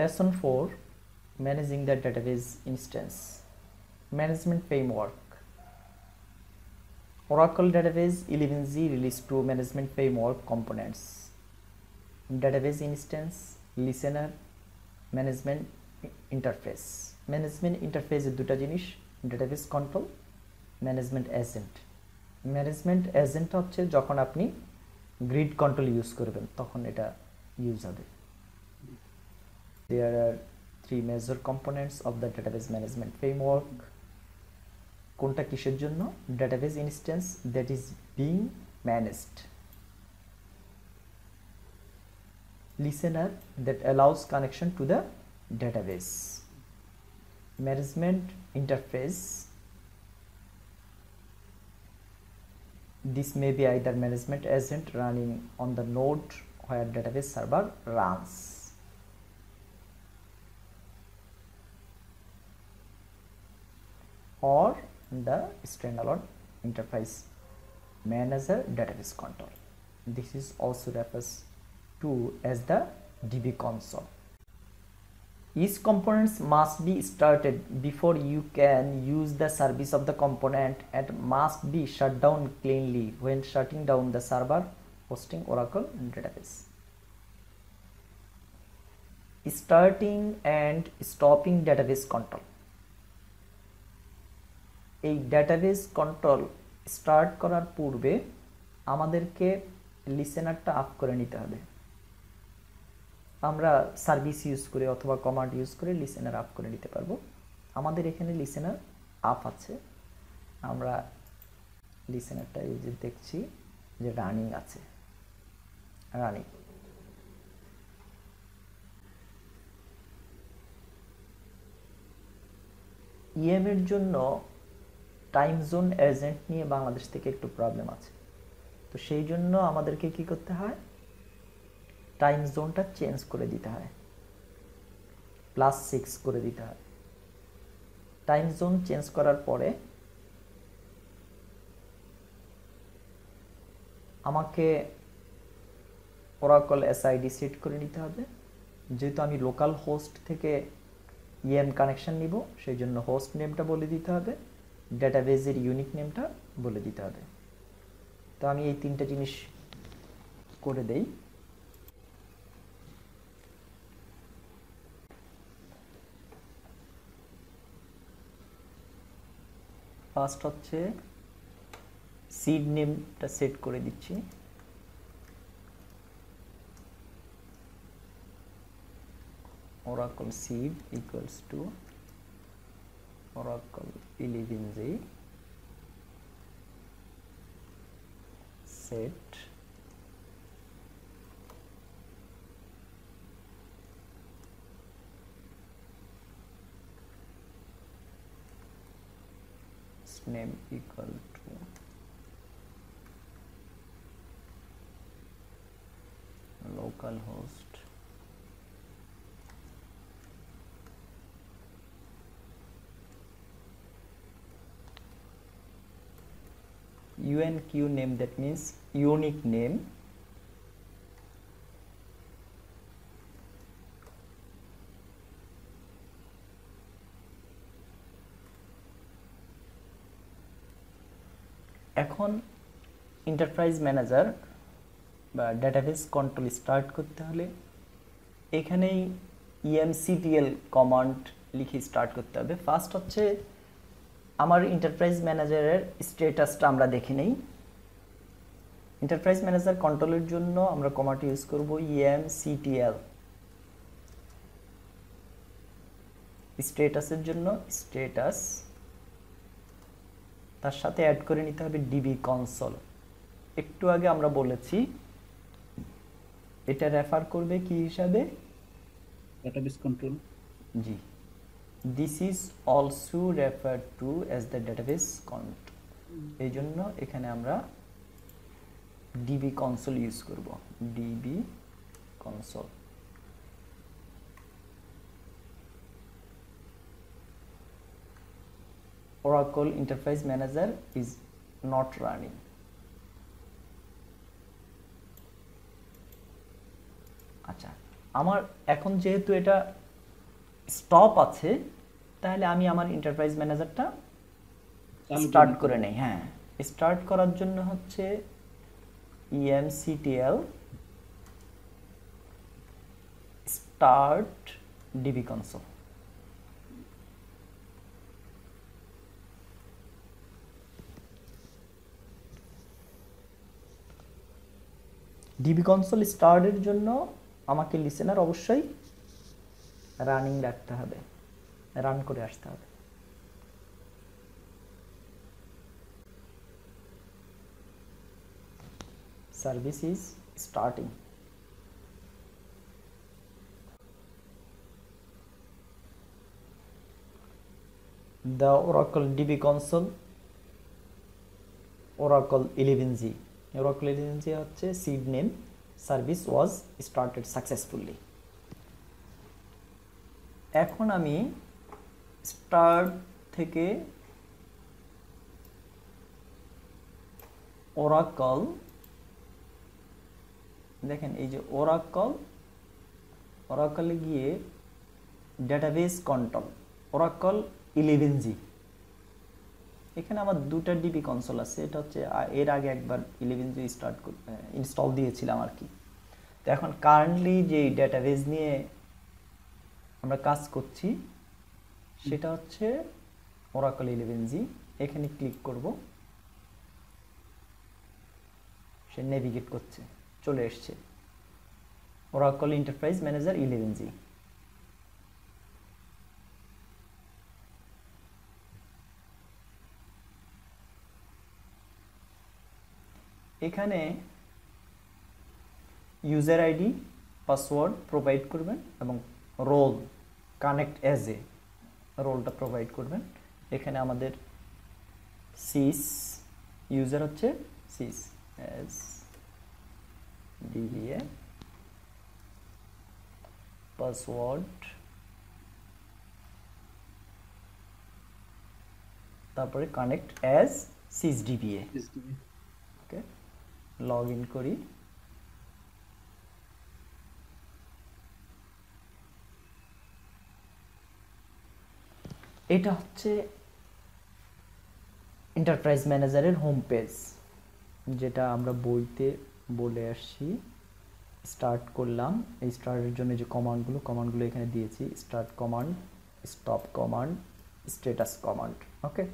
Lesson 4 Managing the Database Instance Management Framework Oracle Database 11z Release 2 Management Framework Components Database Instance Listener Management Interface management ইন্টারফেসে দুটো জিনিস database control management agent management agent হচ্ছে যখন আপনি grid control use করবেন তখন এটা use হবে there are three major components of the database management framework কোনটা কিসের database instance that is being managed listener that allows connection to the database management interface this may be either management agent running on the node where database server runs or the standalone enterprise manager database control this is also refers to as the db console each components must be started before you can use the service of the component and must be shut down cleanly when shutting down the server hosting oracle database starting and stopping database control এই database control start করার পূর্বে আমাদেরকে লিসেনারটা up করে নিতে হবে আমরা service use করে অথবা কমান্ড ইউজ করে লিসেনার আপ করে নিতে পারবো আমাদের এখানে লিসেনার আপ আছে আমরা লিসেনারটা এই যে দেখছি যে রানিং আছে রানিং ইএম এর জন্য টাইম জোন এজেন্ট নিয়ে বাংলাদেশ থেকে একটু প্রবলেম আছে তো সেই জন্য আমাদেরকে কি করতে হয় টাইম জোনটা চেঞ্জ করে দিতে হয় প্লাস সিক্স করে দিতে হয় টাইম জোন চেঞ্জ করার পরে আমাকে ওরাকল এসআইডি সেট করে নিতে হবে যেহেতু আমি লোকাল হোস্ট থেকে ইএম কানেকশান নিব সেই জন্য হোস্ট নেমটা বলে দিতে হবে ডাটাবেজের ইউনিক নেমটা বলে দিতে হবে তো আমি এই তিনটা জিনিস করে দেই ফার্স্ট হচ্ছে সিড নেমটা সেট করে দিচ্ছি Oracle SID equals to Oracle 11 z set name equal to localhost unq name that means unique name এখন এন্টারপ্রাইজ ম্যানেজার বা ডাটাবেস কন্ট্রোল স্টার্ট করতে হলে এখানেই ইএমসিটিএল e কমান্ড লিখে স্টার্ট করতে হবে ফার্স্ট হচ্ছে আমার ইন্টারপ্রাইজ ম্যানেজারের স্টেটাসটা আমরা দেখে নেই ইন্টারপ্রাইজ ম্যানেজার কন্ট্রোলের জন্য আমরা কমাটি ইউজ করব ইএম সিটিএল স্টেটাসের জন্য স্টেটাস তার সাথে অ্যাড করে নিতে হবে ডিবি কনসোল একটু আগে আমরা বলেছি এটা রেফার করবে কি হিসাবে ডাটাবেস কন্ট্রোল জি this is also refer to as the database control এই জন্য এখানে আমরা ডিবি কনসোল ইউজ করব DB console Oracle Enterprise manager is not running আচ্ছা আমার এখন যেহেতু এটা স্টপ আছে তাহলে আমি আমার এন্টারপ্রাইজ ম্যানেজারটা স্টার্ট করে নেই হ্যাঁ স্টার্ট করার জন্য হচ্ছে EMCTL start DB console DB console স্টার্টের জন্য আমাকে লিসেনার অবশ্যই रनिंग 갔다 হবে রান করে আস্তে services starting the Oracle DB console Oracle 11g Oracle 11g হচ্ছে SID name service was started successfully এখন আমি স্টার্ট থেকে ওরাকল দেখেন এই যে ওরাকল ওরাকলে গিয়ে database control Oracle eleven G এখানে আমার দুটা ডিবি কনসোল আছে এটা হচ্ছে এর আগে একবার ইলেভেন জি স্টার্ট ইনস্টল দিয়েছিলাম আর কি তো এখন কারেন্টলি যে ডেটাবেস নিয়ে আমরা কাজ করছি সেটা হচ্ছে ওরাকল ইলেভেন জি এখানে ক্লিক করব সে নেভিগেট করছে চলে এসছে Oracle enterprise manager eleven G এখানে ইউজার আইডি পাসওয়ার্ড প্রোভাইড করবেন এবং রোল কানেক্ট অ্যাজ এ রোলটা প্রোভাইড করবেন এখানে আমাদের সিস ইউজার হচ্ছে সিস এস ডিবিএ পাসওয়ার্ড তারপরে connect as SYS DBA okay log in করি এটা হচ্ছে এন্টারপ্রাইজ ম্যানেজারের হোম পেজ যেটা আমরা বইতে বলে আসছি স্টার্ট করলাম এই স্টার্টের জন্য যে কমান্ডগুলো কমান্ডগুলো এখানে দিয়েছি start command stop command status command okay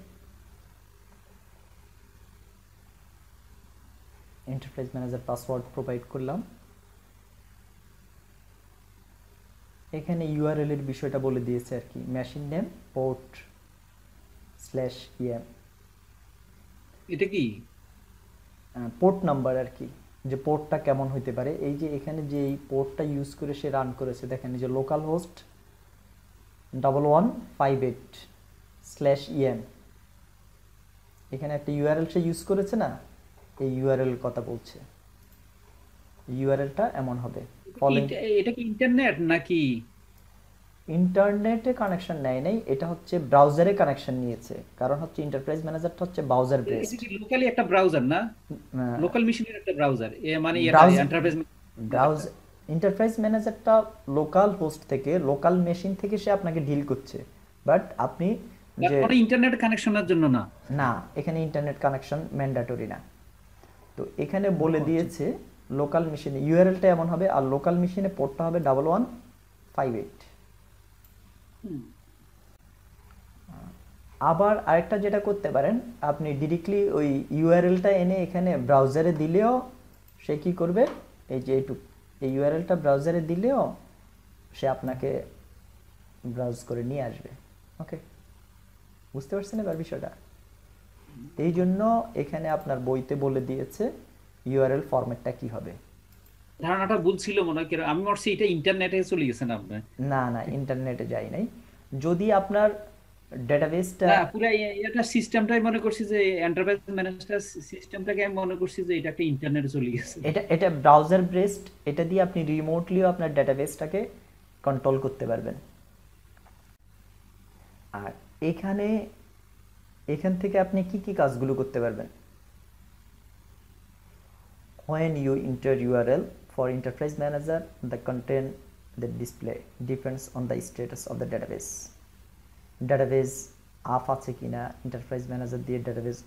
enterprise manager password provide করলাম এখানে ইউআরএল এর বিষয়টা বলে দিয়েছে আর কি machine name port slash EM এটা কি পোর্ট নাম্বার আর কি যে পোর্টটা কেমন হইতে পারে এই যে এখানে যে এই পোর্টটা ইউজ করে সে রান করেছে দেখেন যে local host double one five eight slash EM এখানে একটা ইউআরএল সে ইউজ করেছে না এই ইউআরএল কথা বলছে ইউআরএলটা এমন হবে এটা কি ইন্টারনেট নাকি ইন্টারনেটে কানেকশন নেয় নাই এটা হচ্ছে ব্রাউজারে কানেকশন নিয়েছে কারণ হচ্ছে এন্টারপ্রাইজ ম্যানেজারটা হচ্ছে ব্রাউজার বেসড লোকালি একটা ব্রাউজার না লোকাল মেশিনের একটা ব্রাউজার এ মানে এন্টারপ্রাইজ ম্যানেজারটা লোকাল হোস্ট থেকে লোকাল মেশিন থেকে সে আপনাকে ডিল করছে বাট আপনি যে ইন্টারনেট কানেকশনের জন্য না না এখানে ইন্টারনেট কানেকশন ম্যান্ডেটরি না তো এখানে বলে দিয়েছে লোকাল মেশিনে ইউআরএলটা এমন হবে আর লোকাল মেশিনে পোর্টটা হবে ডাবল ওয়ান ফাইভ এইট আবার আরেকটা যেটা করতে পারেন আপনি ডিরেক্টলি ওই ইউআরএলটা এনে এখানে ব্রাউজারে দিলেও সে কি করবে এই যে এইটুক এই ইউআরএলটা ব্রাউজারে দিলেও সে আপনাকে ব্রাউজ করে নিয়ে আসবে ওকে বুঝতে পারছেন এবার বিষয়টা এই জন্য এখানে আপনার বইতে বলে দিয়েছে ইউআরএল ফরম্যাটটা কি হবে ধারণাটা বলছিল মনে হয় আমি মনে এটা ইন্টারনেটে চলে গেছেন আপনি না না ইন্টারনেটে যাই নাই যদি আপনার ডেটাবেসটা পুরো এটা সিস্টেমটাই মনে করছি যে এন্টারপ্রাইজ ম্যানেজার সিস্টেমটাকে আমি মনে করছি যে এটা একটা ইন্টারনেটে চলে গেছে এটা এটা ব্রাউজার বেসড এটা দিয়ে আপনি রিমোটলিও আপনার ডেটাবেসটাকে কন্ট্রোল করতে পারবেন আর এখানে এখান থেকে আপনি কি কি কাজগুলো করতে পারবেন when you enter URL for Enterprise Manager, the content that display depends on the status of the database. database up আছে কিনা এন্টারপ্রাইজ ম্যানেজার দিয়ে ডেটাবেস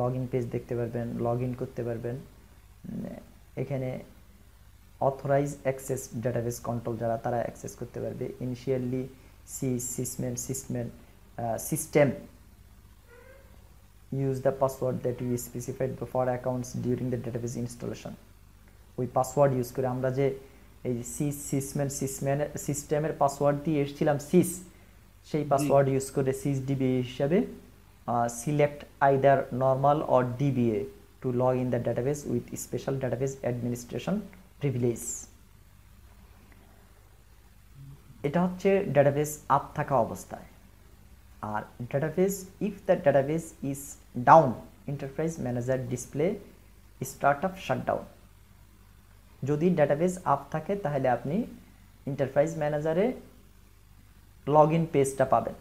লগ ইন পেজ দেখতে পারবেন লগ ইন করতে পারবেন এখানে অথরাইজ অ্যাক্সেস ডেটাবেস কন্ট্রোল যারা তারা অ্যাক্সেস করতে পারবে ইনিশিয়ালি সি সিসমেন্ট সিসমেন্ট system use the password that we specified for accounts during the database installation ওই পাসওয়ার্ড ইউজ করে আমরা যে এই সিস সিসম্যান সিসম্যান সিস্টেমের পাসওয়ার্ড দিয়ে এসেছিলাম সিস সেই পাসওয়ার্ড ইউজ করে সিস ডিবি হিসাবে select either normal or DBA to log in the database with special database administration privilege এটা হচ্ছে ডাটাবেস আপ থাকা অবস্থায় আর database the if is down is manager display start up startup down যদি database up থাকে তাহলে আপনি enterprise ম্যানেজারে log in পেজটা পাবেন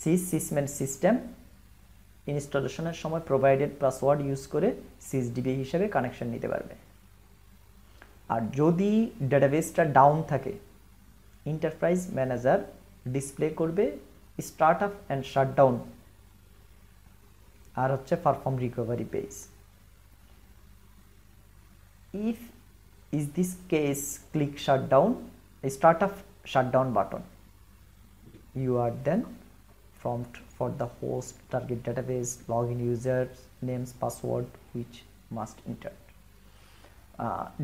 সিস সিসমেন্ট সিস্টেম ইনস্টলেশনের সময় প্রোভাইডেড পাসওয়ার্ড ইউজ করে ডিবি হিসেবে কানেকশন নিতে পারবে আর যদি ডাটাবেসটা ডাউন থাকে এন্টারপ্রাইজ ম্যানেজার ডিসপ্লে করবে স্টার্ট আপ অ্যান্ড শাটডাউন আর হচ্ছে perform recovery page if is this case click shutdown start of shutdown button you are then prompt for the host target database login users names password which must enter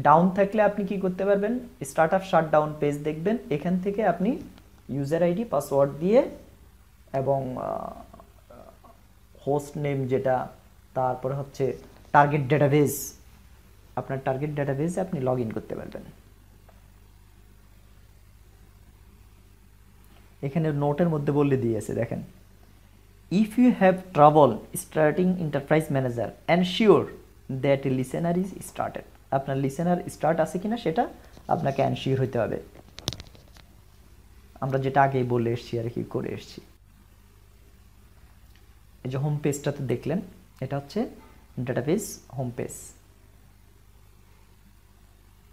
down থাকলে আপনি কি করতে পারবেন start up shut down page দেখবেন এখান থেকে আপনি user ID password দিয়ে এবং হোস্ট নেম যেটা তারপরে হচ্ছে টার্গেট ডেটাবেস আপনার টার্গেট ডেটাবেসে আপনি লগ ইন করতে পারবেন এখানে নোটের মধ্যে বলে দিয়েছে দেখেন if you have trouble starting enterprise manager ensure that listener is started আপনার লিসেনার স্টার্ট আছে কিনা সেটা আপনাকে এনশিওর হতে হবে আমরা যেটা আগেই বলে এসছি আর কি করে এসছি এই যে হোম পেজটাতে দেখলেন এটা হচ্ছে ডাটাবেস হোম পেজ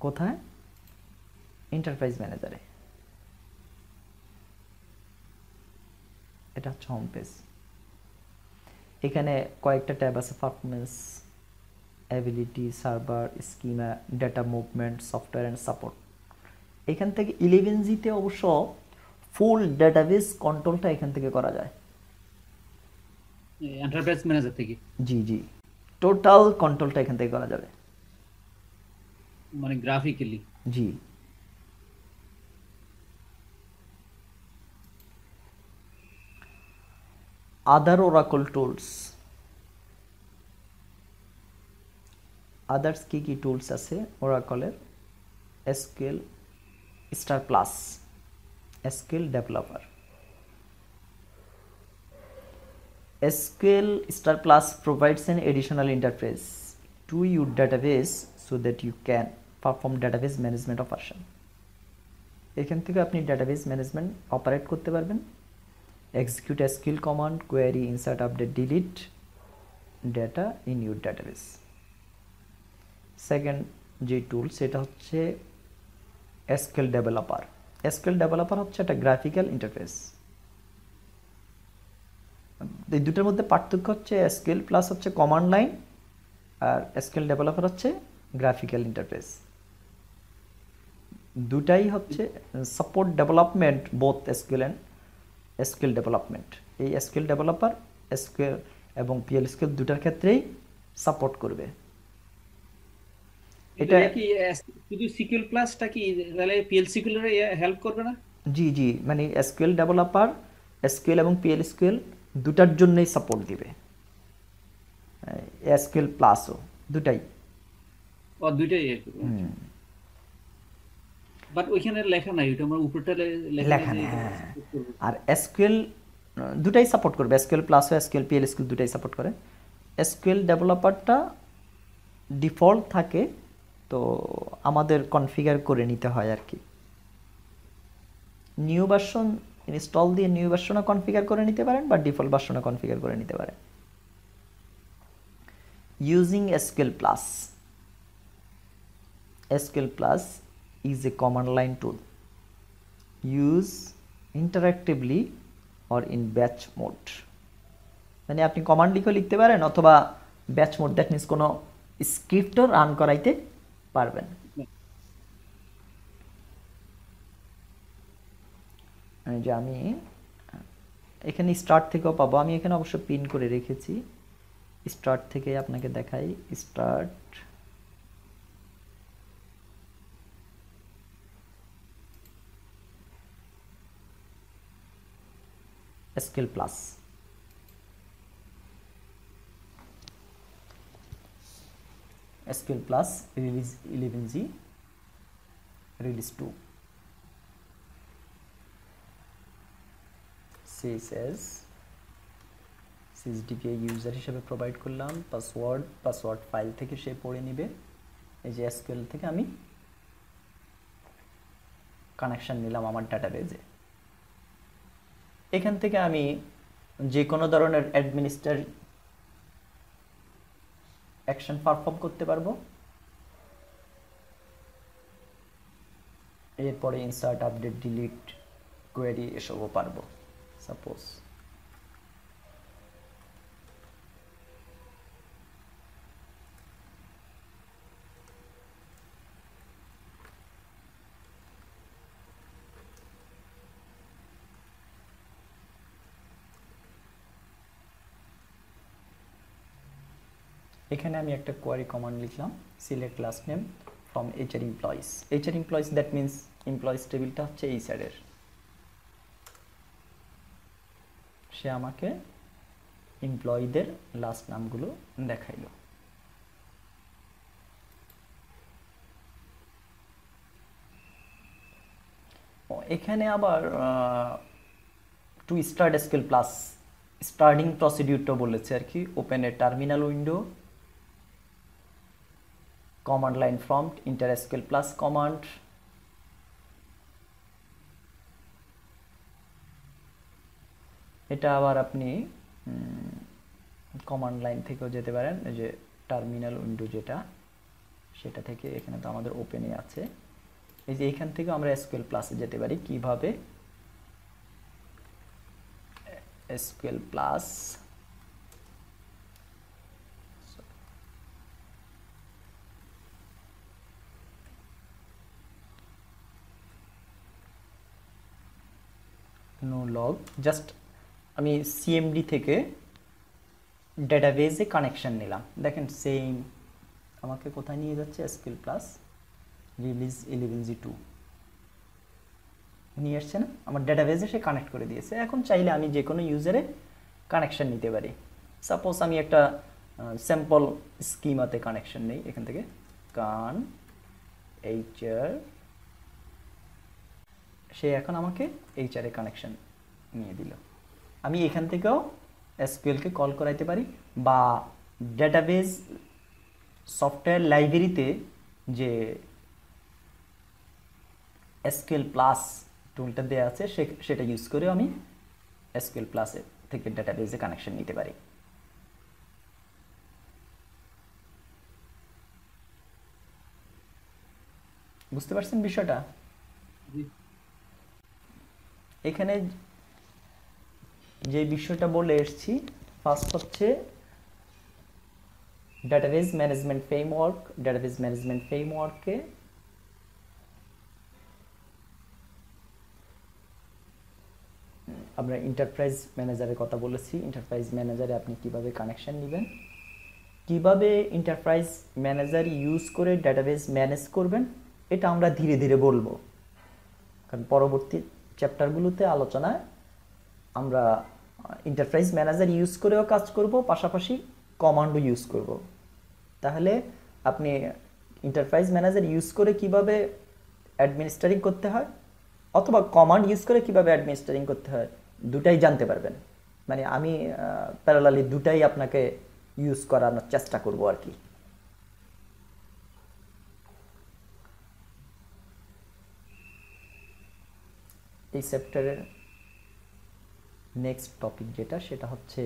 কোথায় এন্টারপ্রাইজ ম্যানেজারে এটা হচ্ছে হোম পেজ এখানে কয়েকটা ট্যাব আছে performance ability server schema data movement software and support এখান থেকে ইলেভেন জিতে অবশ্য फुल डेटाबेस कंट्रोलটা এখান থেকে করা যায় এ এন্টারপ্রাইজ ম্যানেজারেতে কি জি জি টোটাল কন্ট্রোলটা এখান থেকে করা যাবে মানে গ্রাফিক্যালি জি আদার ওরাকল টুলস আদার্স কি কি টুলস আছে ওরাকলের S Q L star plus SQL developer. SQL Star Plus provides an additional interface to your database so that you can perform database management operation. এখান থেকে আপনি database management operate করতে পারবেন execute SQL command query insert update delete data in your database second যে tool সেটা হচ্ছে SQL developer এসকেল developer হচ্ছে একটা গ্রাফিক্যাল ইন্টারফেস এই দুটোর মধ্যে পার্থক্য হচ্ছে এসকেল প্লাস হচ্ছে কমান্ড লাইন আর এসকেল ডেভেলপার হচ্ছে গ্রাফিক্যাল ইন্টারফেস দুটাই হচ্ছে support development both SQL and SQL development এই এসকেল ডেভেলপার এসকেল এবং পিএল স্কেল দুটার ক্ষেত্রেই সাপোর্ট করবে এটা কি শুধু সিকিউল প্লাসটা কি তাহলে পিএল সিকিউলের হেল্প করবে না জি জি মানে এসকিউএল ডেভেলপার এসকিউএল এবং পিএল এসকিউএল দুটার জন্যই সাপোর্ট দিবে এসকিউএল প্লাসও দুটাই ও দুটাই বাট আচ্ছা। ওইখানে লেখা নাই ওটা আমার উপরটা লেখা নাই হ্যাঁ। আর এসকিউএল দুটাই সাপোর্ট করবে এসকিউএল প্লাসও এসকিউএল পিএল এসকিউএল দুটাই সাপোর্ট করে এসকিউএল ডেভেলপারটা ডিফল্ট থাকে তো আমাদের কনফিগার করে নিতে হয় আর কি নিউ ভার্সন ইনস্টল দিয়ে নিউ ভার্সনও কনফিগার করে নিতে পারেন বা ডিফল্ট ভার্সনও কনফিগার করে নিতে পারেন using SQL plus SQL plus is a command line tool use interactively or in batch mode মানে আপনি কমান্ড লিখে লিখতে পারেন অথবা ব্যাচ মোড দ্যাট মিনস কোনো স্ক্রিপ্টও রান করাইতে পারবেন যে আমি এখানে স্টার্ট থেকেও পাবো আমি এখানে অবশ্য পিন করে রেখেছি স্টার্ট থেকে আপনাকে দেখাই start SQL plus SQL plus release 11g release 2 CSS CSDPI user হিসেবে প্রোভাইড করলাম পাসওয়ার্ড পাসওয়ার্ড ফাইল থেকে সে পড়ে নেবে এই যে SQL থেকে আমি কানেকশান নিলাম আমার ডাটাবেজে এখান থেকে আমি যে কোনো ধরনের অ্যাডমিনিস্ট্রেট অ্যাকশন পারফর্ম করতে পারবো এরপরে ইনসার্ট আপডেট ডিলিট কোয়েরি এসবও পারবো সাপোজ এখানে আমি একটা কোয়ারি কমান্ড লিখলাম সিলেক্ট ক্লাস নেম ফ্রম এইচআর এমপ্লয়িজ আর ইমপ্লয়িজ দ্যাট মিনস এমপ্লয়িজ টেবিলটা হচ্ছে এই স্যারের সে আমাকে এমপ্লয়ীদের লাস্ট নামগুলো দেখাইল এখানে আবার to start SQL plus starting প্রসিডিউরটা বলেছে আর কি open a terminal window command line prompt enter sql plus command এটা আবার আপনি কমান্ড লাইন থেকেও যেতে পারেন এই যে টার্মিনাল উইন্ডো যেটা সেটা থেকে এখানে তো আমাদের ওপেনে আছে এই যে এখান থেকেও আমরা এসকিউএল প্লাসে যেতে পারি কিভাবে SQL plus no log just আমি সিএমডি থেকে ডেটাবেজে কানেকশান নিলাম দেখেন সেম আমাকে কোথায় নিয়ে যাচ্ছে SQL plus release eleven g two নিয়ে আসছে না আমার ডেটাবেজে সে কানেক্ট করে দিয়েছে এখন চাইলে আমি যে কোনো ইউজারে কানেকশান নিতে পারি সাপোজ আমি একটা স্যাম্পল স্কিমাতে কানেকশান নেই এখান থেকে কান এইচআর সে এখন আমাকে এইচআরে কানেকশন নিয়ে দিল আমি এখান থেকেও এসকিউএলকে কল করাইতে পারি বা ডেটাবেজ সফটওয়্যার লাইব্রেরিতে যে এসকিউএল প্লাস টুলটা দেওয়া আছে সেটা ইউজ করেও আমি এসকিউএল প্লাসের থেকে ডেটাবেজে কানেকশন নিতে পারি বুঝতে পারছেন বিষয়টা এখানে যে বিষয়টা বলে এসছি ফার্স্ট হচ্ছে database management framework database management ফ্রেমওয়ার্কে আমরা ইন্টারপ্রাইজ ম্যানেজারের কথা বলেছি ইন্টারপ্রাইজ ম্যানেজারে আপনি কিভাবে কানেকশন নেবেন কিভাবে ইন্টারপ্রাইজ ম্যানেজার ইউজ করে ডাটাবেজ ম্যানেজ করবেন এটা আমরা ধীরে ধীরে বলবো কারণ পরবর্তী চ্যাপ্টারগুলোতে আলোচনায় আমরা ইন্টারপ্রাইজ ম্যানেজার ইউজ করেও কাজ করব পাশাপাশি কমান্ডও ইউজ করব তাহলে আপনি ইন্টারপ্রাইজ ম্যানেজার ইউজ করে কিভাবে অ্যাডমিনিস্টারিং করতে হয় অথবা কমান্ড ইউজ করে কিভাবে অ্যাডমিনিস্টারিং করতে হয় দুটাই জানতে পারবেন মানে আমি প্যারালালি দুটাই আপনাকে ইউজ করানোর চেষ্টা করব আর কি এই চ্যাপ্টারের নেক্সট টপিক যেটা সেটা হচ্ছে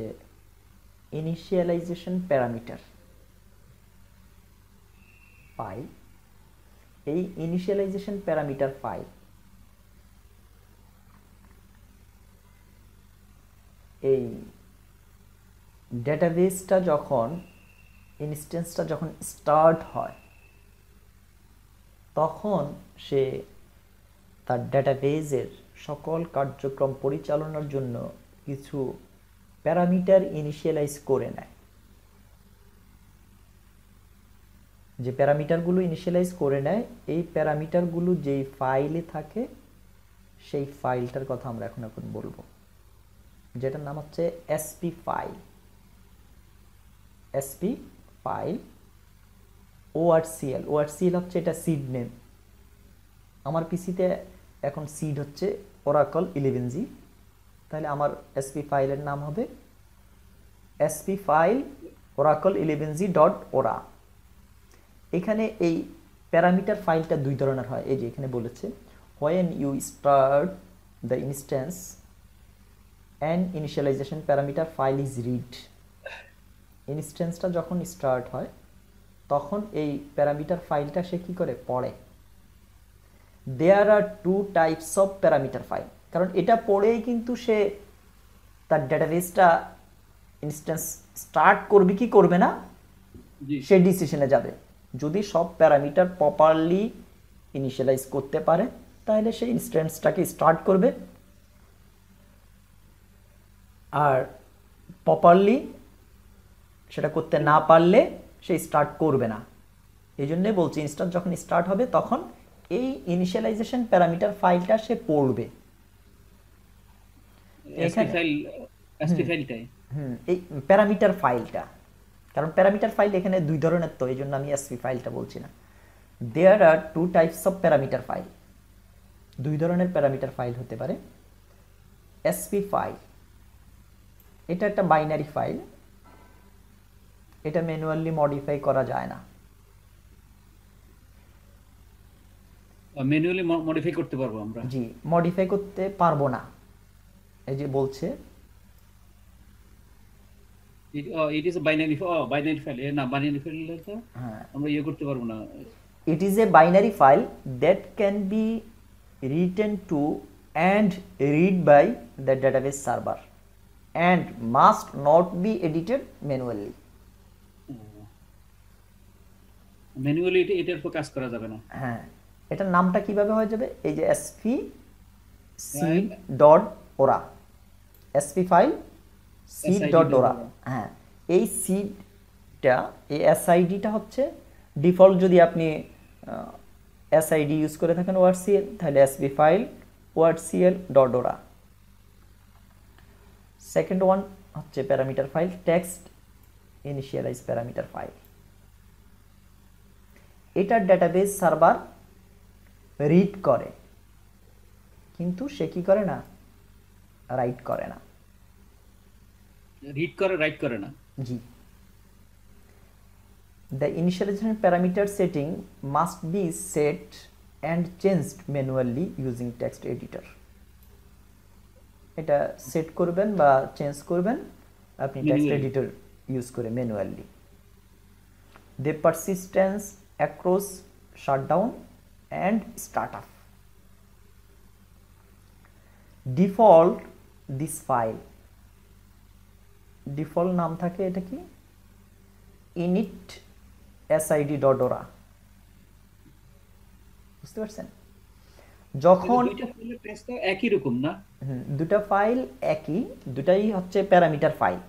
ইনিশিয়ালাইজেশন প্যারামিটার পাই এই ইনিশিয়ালাইজেশন প্যারামিটার পাই এই ডেটাবেসটা যখন ইনস্টেন্সটা যখন স্টার্ট হয় তখন সে তার ডেটাবেজের সকল কার্যক্রম পরিচালনার জন্য কিছু প্যারামিটার ইনিশিয়ালাইজ করে নেয় যে প্যারামিটারগুলো ইনিশিয়ালাইজ করে নেয় এই প্যারামিটারগুলো যেই ফাইলে থাকে সেই ফাইলটার কথা আমরা এখন এখন বলবো যেটার নাম হচ্ছে SP file SP file ORCL ORCL হচ্ছে এটা সিড নেম আমার পিসিতে এখন সিড হচ্ছে ওরাকল ইলেভেন জি তাহলে আমার এসপি ফাইলের নাম হবে SP file Oracle eleven g dot ora এখানে এই প্যারামিটার ফাইলটা দুই ধরনের হয় এই যে এখানে বলেছে when you start the instance and initialization parameter file is read ইনস্ট্যান্সটা যখন স্টার্ট হয় তখন এই প্যারামিটার ফাইলটা সে কী করে পড়ে there are two types of parameter file কারণ এটা পড়েই কিন্তু সে তার ডেটাবেসটা ইনস্ট্যান্স স্টার্ট করবে কি করবে না সে ডিসিশনে যাবে যদি সব প্যারামিটার প্রপারলি ইনিশিয়ালাইজ করতে পারে তাহলে সে ইনস্ট্যান্সটাকে স্টার্ট করবে আর প্রপারলি সেটা করতে না পারলে সে স্টার্ট করবে না এই জন্যে বলছি ইনস্ট্যান্স যখন স্টার্ট হবে তখন এই ইনিশিয়ালাইজেশন প্যারামিটার ফাইলটা সে পড়বে এই প্যারামিটার ফাইলটা কারণ প্যারামিটার ফাইল এখানে দুই ধরনের তো এই জন্য আমি এসপি ফাইলটা বলছি না there are two types of parameter file দুই ধরনের প্যারামিটার ফাইল হতে পারে এসপি ফাইল এটা একটা বাইনারি ফাইল এটা ম্যানুয়ালি মডিফাই করা যায় না ম্যানুয়ালি মডিফাই করতে পারবো আমরা জি মডিফাই করতে পারবো না এই যে বলছে it is uh, uh, a binary binary file না বাইনারি ফাইল তো হ্যাঁ। আমরা ইয়ে করতে পারবো না it is a binary file that can be written to and read by the database server and must not be edited manually manually এটা এটার ফোকাস করা যাবে না হ্যাঁ এটার নামটা কিভাবে হয়ে যাবে এই যে SP C dot ora SP file C dot ora হ্যাঁ এই সিডটা এই এসআইডিটা হচ্ছে ডিফল্ট যদি আপনি এসআইডি ইউজ করে থাকেন ওয়ার্ডসিএল তাহলে এসপি ফাইল ওয়ার্ডসিএল ডট ওরা সেকেন্ড ওয়ান হচ্ছে parameter file text initialize parameter file এটার ডেটাবেস সার্ভার রিড করে কিন্তু সে কি করে না রাইট করে না রিড করে রাইট করে না জি the initialization parameter setting must be set and changed manually using text editor এটা সেট করবেন বা চেঞ্জ করবেন আপনি টেক্সট এডিটর ইউজ করে manually the persistence across shutdown and startup. Default this file default নাম থাকে এটা কি ইনিট এসআইডি ডডোরা বুঝতে পারছেন যখন একই রকম না দুটা ফাইল একই দুটাই হচ্ছে parameter file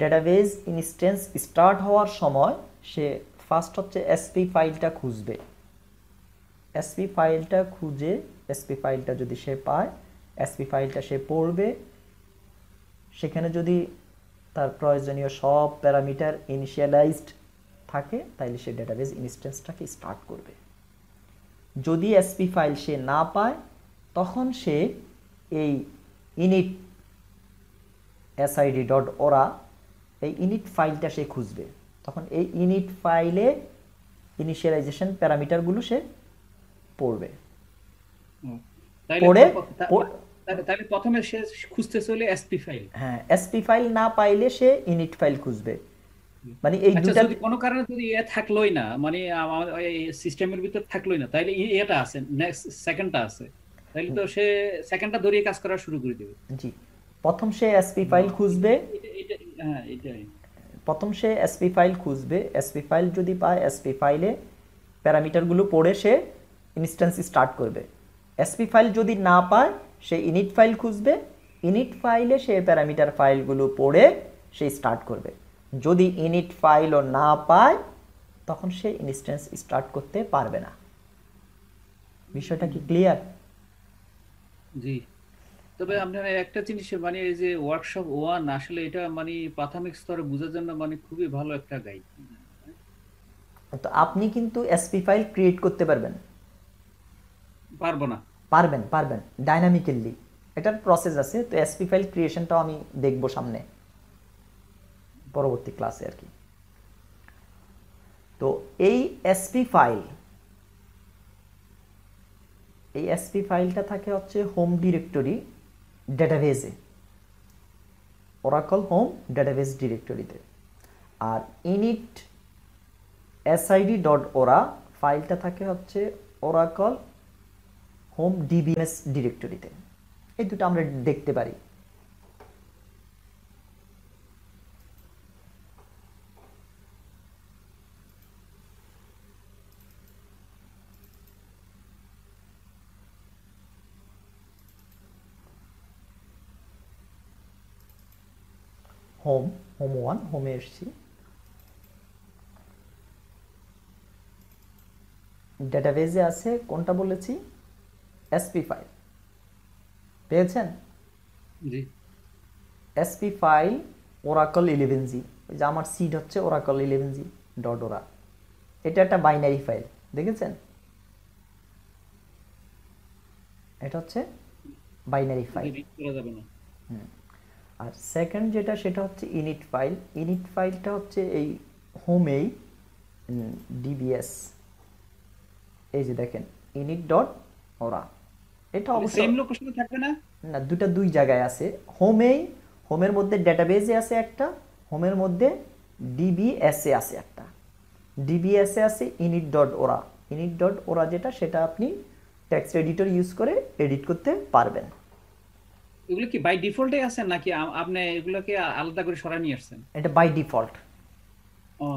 database instance start হওয়ার সময় সে ফার্স্ট হচ্ছে এসপি ফাইলটা খুঁজবে এসপি ফাইলটা খুঁজে এসপি ফাইলটা যদি সে পায় এসপি ফাইলটা সে পড়বে সেখানে যদি তার প্রয়োজনীয় সব প্যারামিটার ইনিশিয়ালাইজড থাকে তাহলে সে ডেটাবেস ইনস্ট্যান্সটাকে স্টার্ট করবে যদি এসপি ফাইল সে না পায় তখন সে এই ইনিট এসআইডি ডট ওরা এই ইনিট ফাইলটা সে খুঁজবে তখন এই ইনিট ফাইলে ইনিশিয়ালাইজেশন প্যারামিটারগুলো সে পড়বে পড়ে তাহলে প্রথমে সে খুঁজতে চলে এসপি ফাইল হ্যাঁ এসপি ফাইল না পাইলে সে ইনিট ফাইল খুঁজবে মানে এই আচ্ছা, দুটো যদি কোনো কারণে যদি এ থাকলোই না মানে সিস্টেমের ভিতর থাকলোই না তাহলে এটা আছে নেক্সট সেকেন্ডটা আছে তাহলে তো সে সেকেন্ডটা ধরিয়ে কাজ করা শুরু করে দেবে জি প্রথম সে এসপি ফাইল খুঁজবে হ্যাঁ এটাই প্রথম সে এসপি ফাইল খুঁজবে এসপি ফাইল যদি পায় এসপি ফাইলে প্যারামিটারগুলো পড়ে সে ইনস্ট্যান্স স্টার্ট করবে এসপি ফাইল যদি না পায় সে ইনিট ফাইল খুঁজবে ইনিট ফাইলে সে প্যারামিটার ফাইলগুলো পড়ে সে স্টার্ট করবে যদি ইনিট ফাইলও না পায় তখন সে ইনস্ট্যান্স স্টার্ট করতে পারবে না বিষয়টা কি ক্লিয়ার জি তবে আপনারা একটা জিনিস মানে এই যে ওয়ার্কশপ ওয়ান আসলে এটা মানে প্রাথমিক স্তরে বোঝার জন্য মানে খুবই ভালো একটা গাইড তো আপনি কিন্তু এসপি ফাইল ক্রিয়েট করতে পারবেন পারবো না পারবেন পারবেন ডাইনামিক্যালি এটার প্রসেস আছে তো এসপি ফাইল ক্রিয়েশনটাও আমি দেখব সামনে পরবর্তী ক্লাসে আর কি তো এই এসপি ফাইল এই এসপি ফাইলটা থাকে হচ্ছে হোম ডিরেক্টরি ডেটাবেজে ওরাকল হোম ডেটাবেজ ডিরেক্টরিতে আর ইনিট এসআইডি ডট ওরা ফাইলটা থাকে হচ্ছে ওরাকল হোম ডিবিএমএস ডিরেক্টরিতে এই দুটো আমরা দেখতে পারি হোম হোম ওয়ান হোমে এসছি ডাটাবেজে আছে কোনটা বলেছি এসপি ফাইল পেয়েছেন জি SP file Oracle eleven g ওই যে আমার সিড হচ্ছে ওরাকল ইলেভেন জি ডট ওরা এটা একটা বাইনারি ফাইল দেখেছেন এটা হচ্ছে বাইনারি ফাইল আর সেকেন্ড যেটা সেটা হচ্ছে ইনিট ফাইল ইনিট ফাইলটা হচ্ছে এই হোমেই ডিবিএস এই যে দেখেন ইনিট ডট ওরা এটা অবশ্য সেম লোকেশনে থাকবে না না দুটা দুই জায়গায় আছে হোমেই হোমের মধ্যে ডেটাবেজে আছে একটা হোমের মধ্যে ডিবিএসএ আছে একটা ডিবিএসএ আছে init dot ora init dot ora যেটা সেটা আপনি টেক্সট এডিটর ইউজ করে এডিট করতে পারবেন এগুলো কি বাই ডিফল্টে আছে নাকি আপনি এগুলোকে আলাদা করে সরা নিয়ে আসছেন এটা বাই ডিফল্ট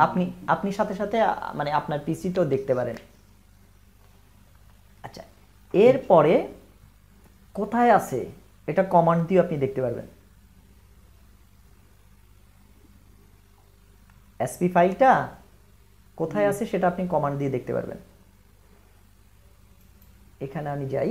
আপনি আপনি সাথে সাথে মানে আপনার পিসিটাও দেখতে পারেন আচ্ছা এরপরে কোথায় আছে এটা কমান্ড দিয়ে আপনি দেখতে পারবেন এসপি ফাইলটা কোথায় আছে সেটা আপনি কমান্ড দিয়ে দেখতে পারবেন এখানে আমি যাই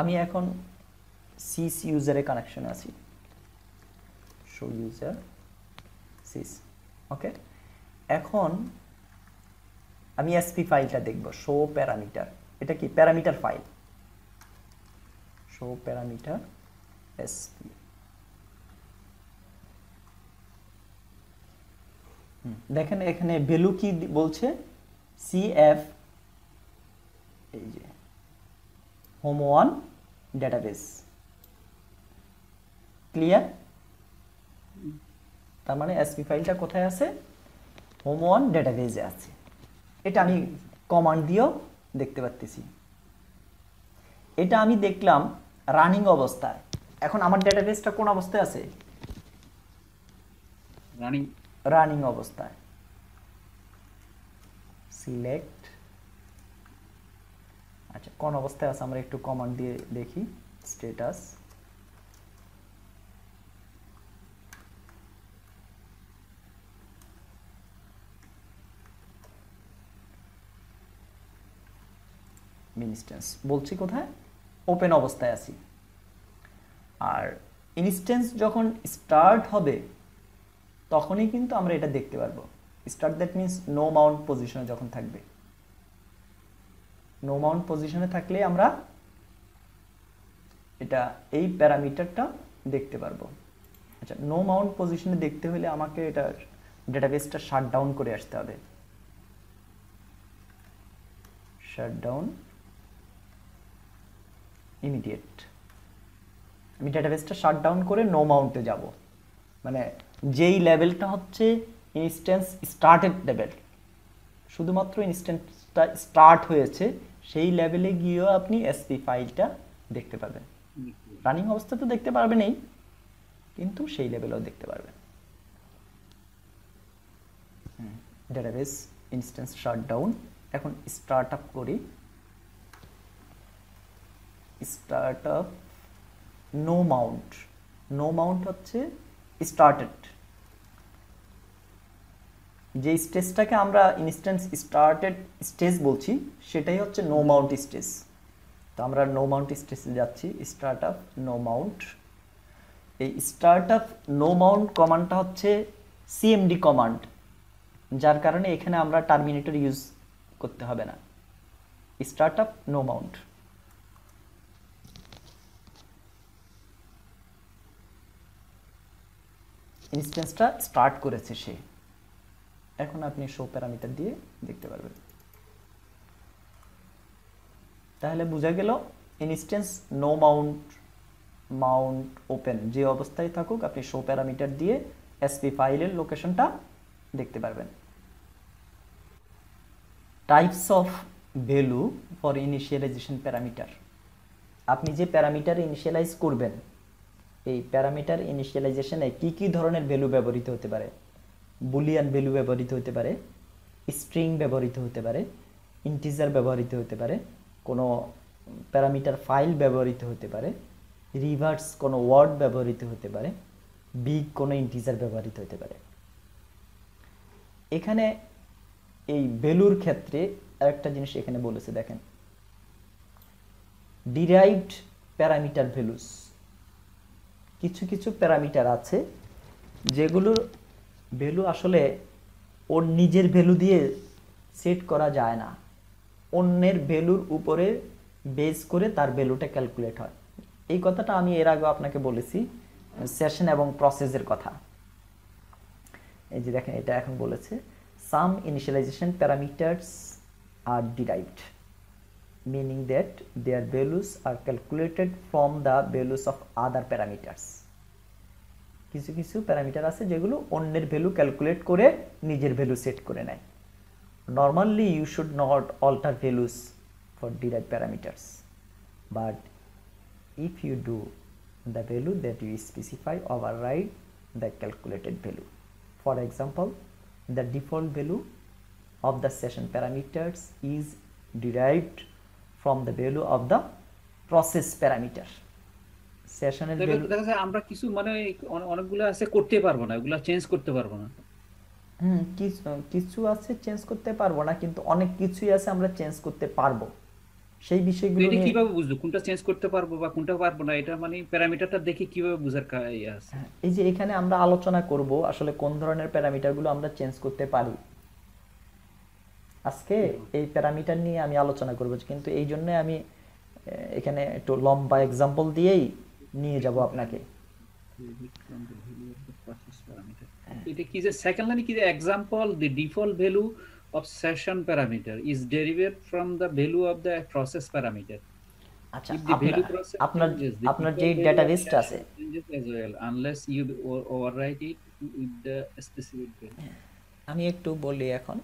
আমি এখন সিস ইউজারে কানেকশন আছি শো ইউজার সিস ওকে এখন আমি এসপি ফাইলটা দেখব শো প্যারামিটার এটা কি parameter file show parameter SP দেখেন এখানে ভ্যালু কি বলছে সিএফ এই যে হোম ওয়ান ডেটাবেস ক্লিয়ার তার মানে এসপি ফাইলটা কোথায় আছে হোম ওয়ান ডেটাবেজে আছে এটা আমি কমান্ড দিয়েও দেখতে পারতেছি এটা আমি দেখলাম রানিং অবস্থায় এখন আমার ডেটাবেসটা কোন অবস্থায় আছে রানিং রানিং অবস্থায় সিলেক্ট আচ্ছা কোন অবস্থায় আছে আমরা একটু কমান্ড দিয়ে দেখি স্ট্যাটাস ইনস্টেন্স বলছি কোথায় ওপেন অবস্থায় আছি আর ইনস্টেন্স যখন স্টার্ট হবে তখনই কিন্তু আমরা এটা দেখতে পারবো start that means no mount পজিশনে যখন থাকবে নো মাউন্ট পজিশনে থাকলে আমরা এটা এই প্যারামিটারটা দেখতে পারবো আচ্ছা নো মাউন্ট পজিশনে দেখতে হলে আমাকে এটা ডেটাবেসটা শাট ডাউন করে আসতে হবে শাট ডাউন ইমিডিয়েট আমি ডেটাবেসটা শাট ডাউন করে নো মাউন্টে যাব মানে যেই লেভেলটা হচ্ছে ইনস্ট্যান্স স্টার্টেড লেভেল শুধুমাত্র ইনস্ট্যান্সটা স্টার্ট হয়েছে সেই লেভেলে গিয়েও আপনি এসপি ফাইলটা দেখতে পাবেন রানিং অবস্থা তো দেখতে পারবেনই কিন্তু সেই লেভেলেও দেখতে পারবেন ডেটাবেস ইনস্ট্যান্স শাট ডাউন এখন স্টার্ট আপ করি startup no mount no mount হচ্ছে স্টার্টেড যে স্টেজটাকে আমরা ইনস্ট্যান্স স্টার্টেড স্টেজ বলছি সেটাই হচ্ছে নো মাউন্ট স্টেজ তো আমরা নো মাউন্ট স্টেজে যাচ্ছি স্টার্ট আপ নো মাউন্ট এই স্টার্ট আপ নো মাউন্ট কমান্ডটা হচ্ছে সিএমডি কমান্ড যার কারণে এখানে আমরা টার্মিনেটর ইউজ করতে হবে না স্টার্ট আপ নো মাউন্ট ইনস্টেন্সটা স্টার্ট করেছে সে এখন আপনি শো প্যারামিটার দিয়ে দেখতে পারবেন তাহলে বোঝা গেল instance no mount mount open যে অবস্থায় থাকুক আপনি শো প্যারামিটার দিয়ে এসপি ফাইলের লোকেশনটা দেখতে পারবেন types of value for initialization parameter আপনি যে প্যারামিটার ইনিশিয়ালাইজ করবেন এই প্যারামিটার ইনিশিয়ালাইজেশনে কি কি ধরনের ভ্যালু ব্যবহৃত হতে পারে বুলিয়ান ভ্যালু ব্যবহৃত হতে পারে স্ট্রিং ব্যবহৃত হতে পারে ইন্টিজার ব্যবহৃত হতে পারে কোনো প্যারামিটার ফাইল ব্যবহৃত হতে পারে রিভার্স কোনো ওয়ার্ড ব্যবহৃত হতে পারে বিগ কোনো ইন্টিজার ব্যবহৃত হতে পারে এখানে এই ভ্যালুর ক্ষেত্রে আরেকটা জিনিস এখানে বলেছে দেখেন ডিরাইভড প্যারামিটার ভ্যালুস কিছু কিছু প্যারামিটার আছে যেগুলোর ভ্যালু আসলে ওর নিজের ভ্যালু দিয়ে সেট করা যায় না অন্যের ভ্যালুর উপরে বেস করে তার ভ্যালুটা ক্যালকুলেট হয় এই কথাটা আমি এর আগে আপনাকে বলেছি সেশন এবং প্রসেসের কথা এই যে দেখেন এটা এখন বলেছে some initialization parameters are derived meaning that their values are calculated from the values of other parameters কিছু কিছু প্যারামিটার আছে যেগুলো অন্যের ভ্যালু ক্যালকুলেট করে নিজের ভ্যালু সেট করে নেয় normally you should not alter values for derive parameters but if you do the value that you specify override the calculated value for example the default value of the session parameters is derived from the value of the process parameter সেশনের value দেখা যায় আমরা কিছু মানে অনেকগুলো আছে করতে পারবো না এগুলো চেঞ্জ করতে পারবো না হুম কিছু আছে চেঞ্জ করতে পারবো না কিন্তু অনেক কিছুই আছে আমরা চেঞ্জ করতে পারবো সেই বিষয়গুলো এটা কিভাবে বুঝবো কোনটা চেঞ্জ করতে পারবো বা কোনটা পারবো না এটা মানে প্যারামিটারটা দেখে কিভাবে বুঝার ইয়ে আছে হ্যাঁ, এই যে এখানে আমরা আলোচনা করব আসলে কোন ধরনের প্যারামিটারগুলো আমরা চেঞ্জ করতে পারি আজকে এই প্যারামিটার নিয়ে আমি আলোচনা করবো কিন্তু এই জন্য আমি এখানে একটু লম্বা এক্সাম্পল দিয়েই নিয়ে যাব আপনাকে এটা কি যে সেকেন্ড কি যে example the default value of session parameter is derived from the value of the process parameter আমি একটু বলি এখন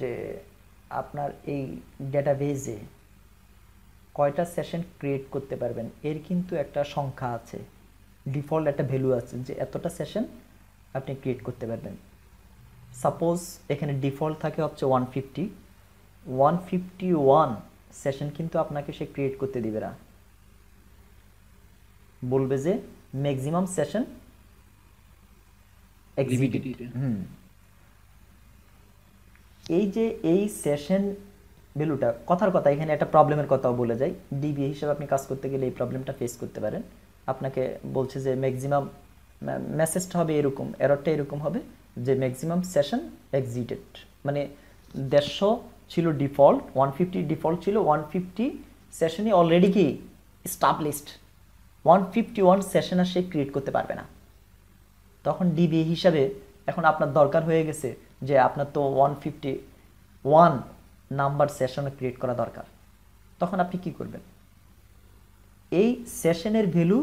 যে আপনার এই ডেটাবেজে কয়টা সেশন ক্রিয়েট করতে পারবেন এর কিন্তু একটা সংখ্যা আছে ডিফল্ট একটা ভ্যালু আছে যে এতটা সেশন আপনি ক্রিয়েট করতে পারবেন সাপোজ এখানে ডিফল্ট থাকে হচ্ছে one fifty one fifty one session কিন্তু আপনাকে সে ক্রিয়েট করতে দিবে না বলবে যে ম্যাক্সিমাম সেশন এক্সিকিউটিভ হুম এই যে এই সেশন ভ্যালুটা কথার কথা এখানে একটা প্রবলেমের কথাও বলে যাই ডিবি হিসাবে আপনি কাজ করতে গেলে এই প্রবলেমটা ফেস করতে পারেন আপনাকে বলছে যে ম্যাক্সিমাম মেসেজটা হবে এরকম এরটা এরকম হবে যে ম্যাক্সিমাম সেশন এক্সিটেড মানে দেড়শো ছিল ডিফল্ট ওয়ান ফিফটি ডিফল্ট ছিল ওয়ান ফিফটি সেশনই অলরেডি কি established one fifty one session আর সে ক্রিয়েট করতে পারবে না তখন ডিবিএ হিসাবে এখন আপনার দরকার হয়ে গেছে যে আপনার তো one fifty one number session create করা দরকার তখন আপনি কি করবেন এই সেশনের ভ্যালু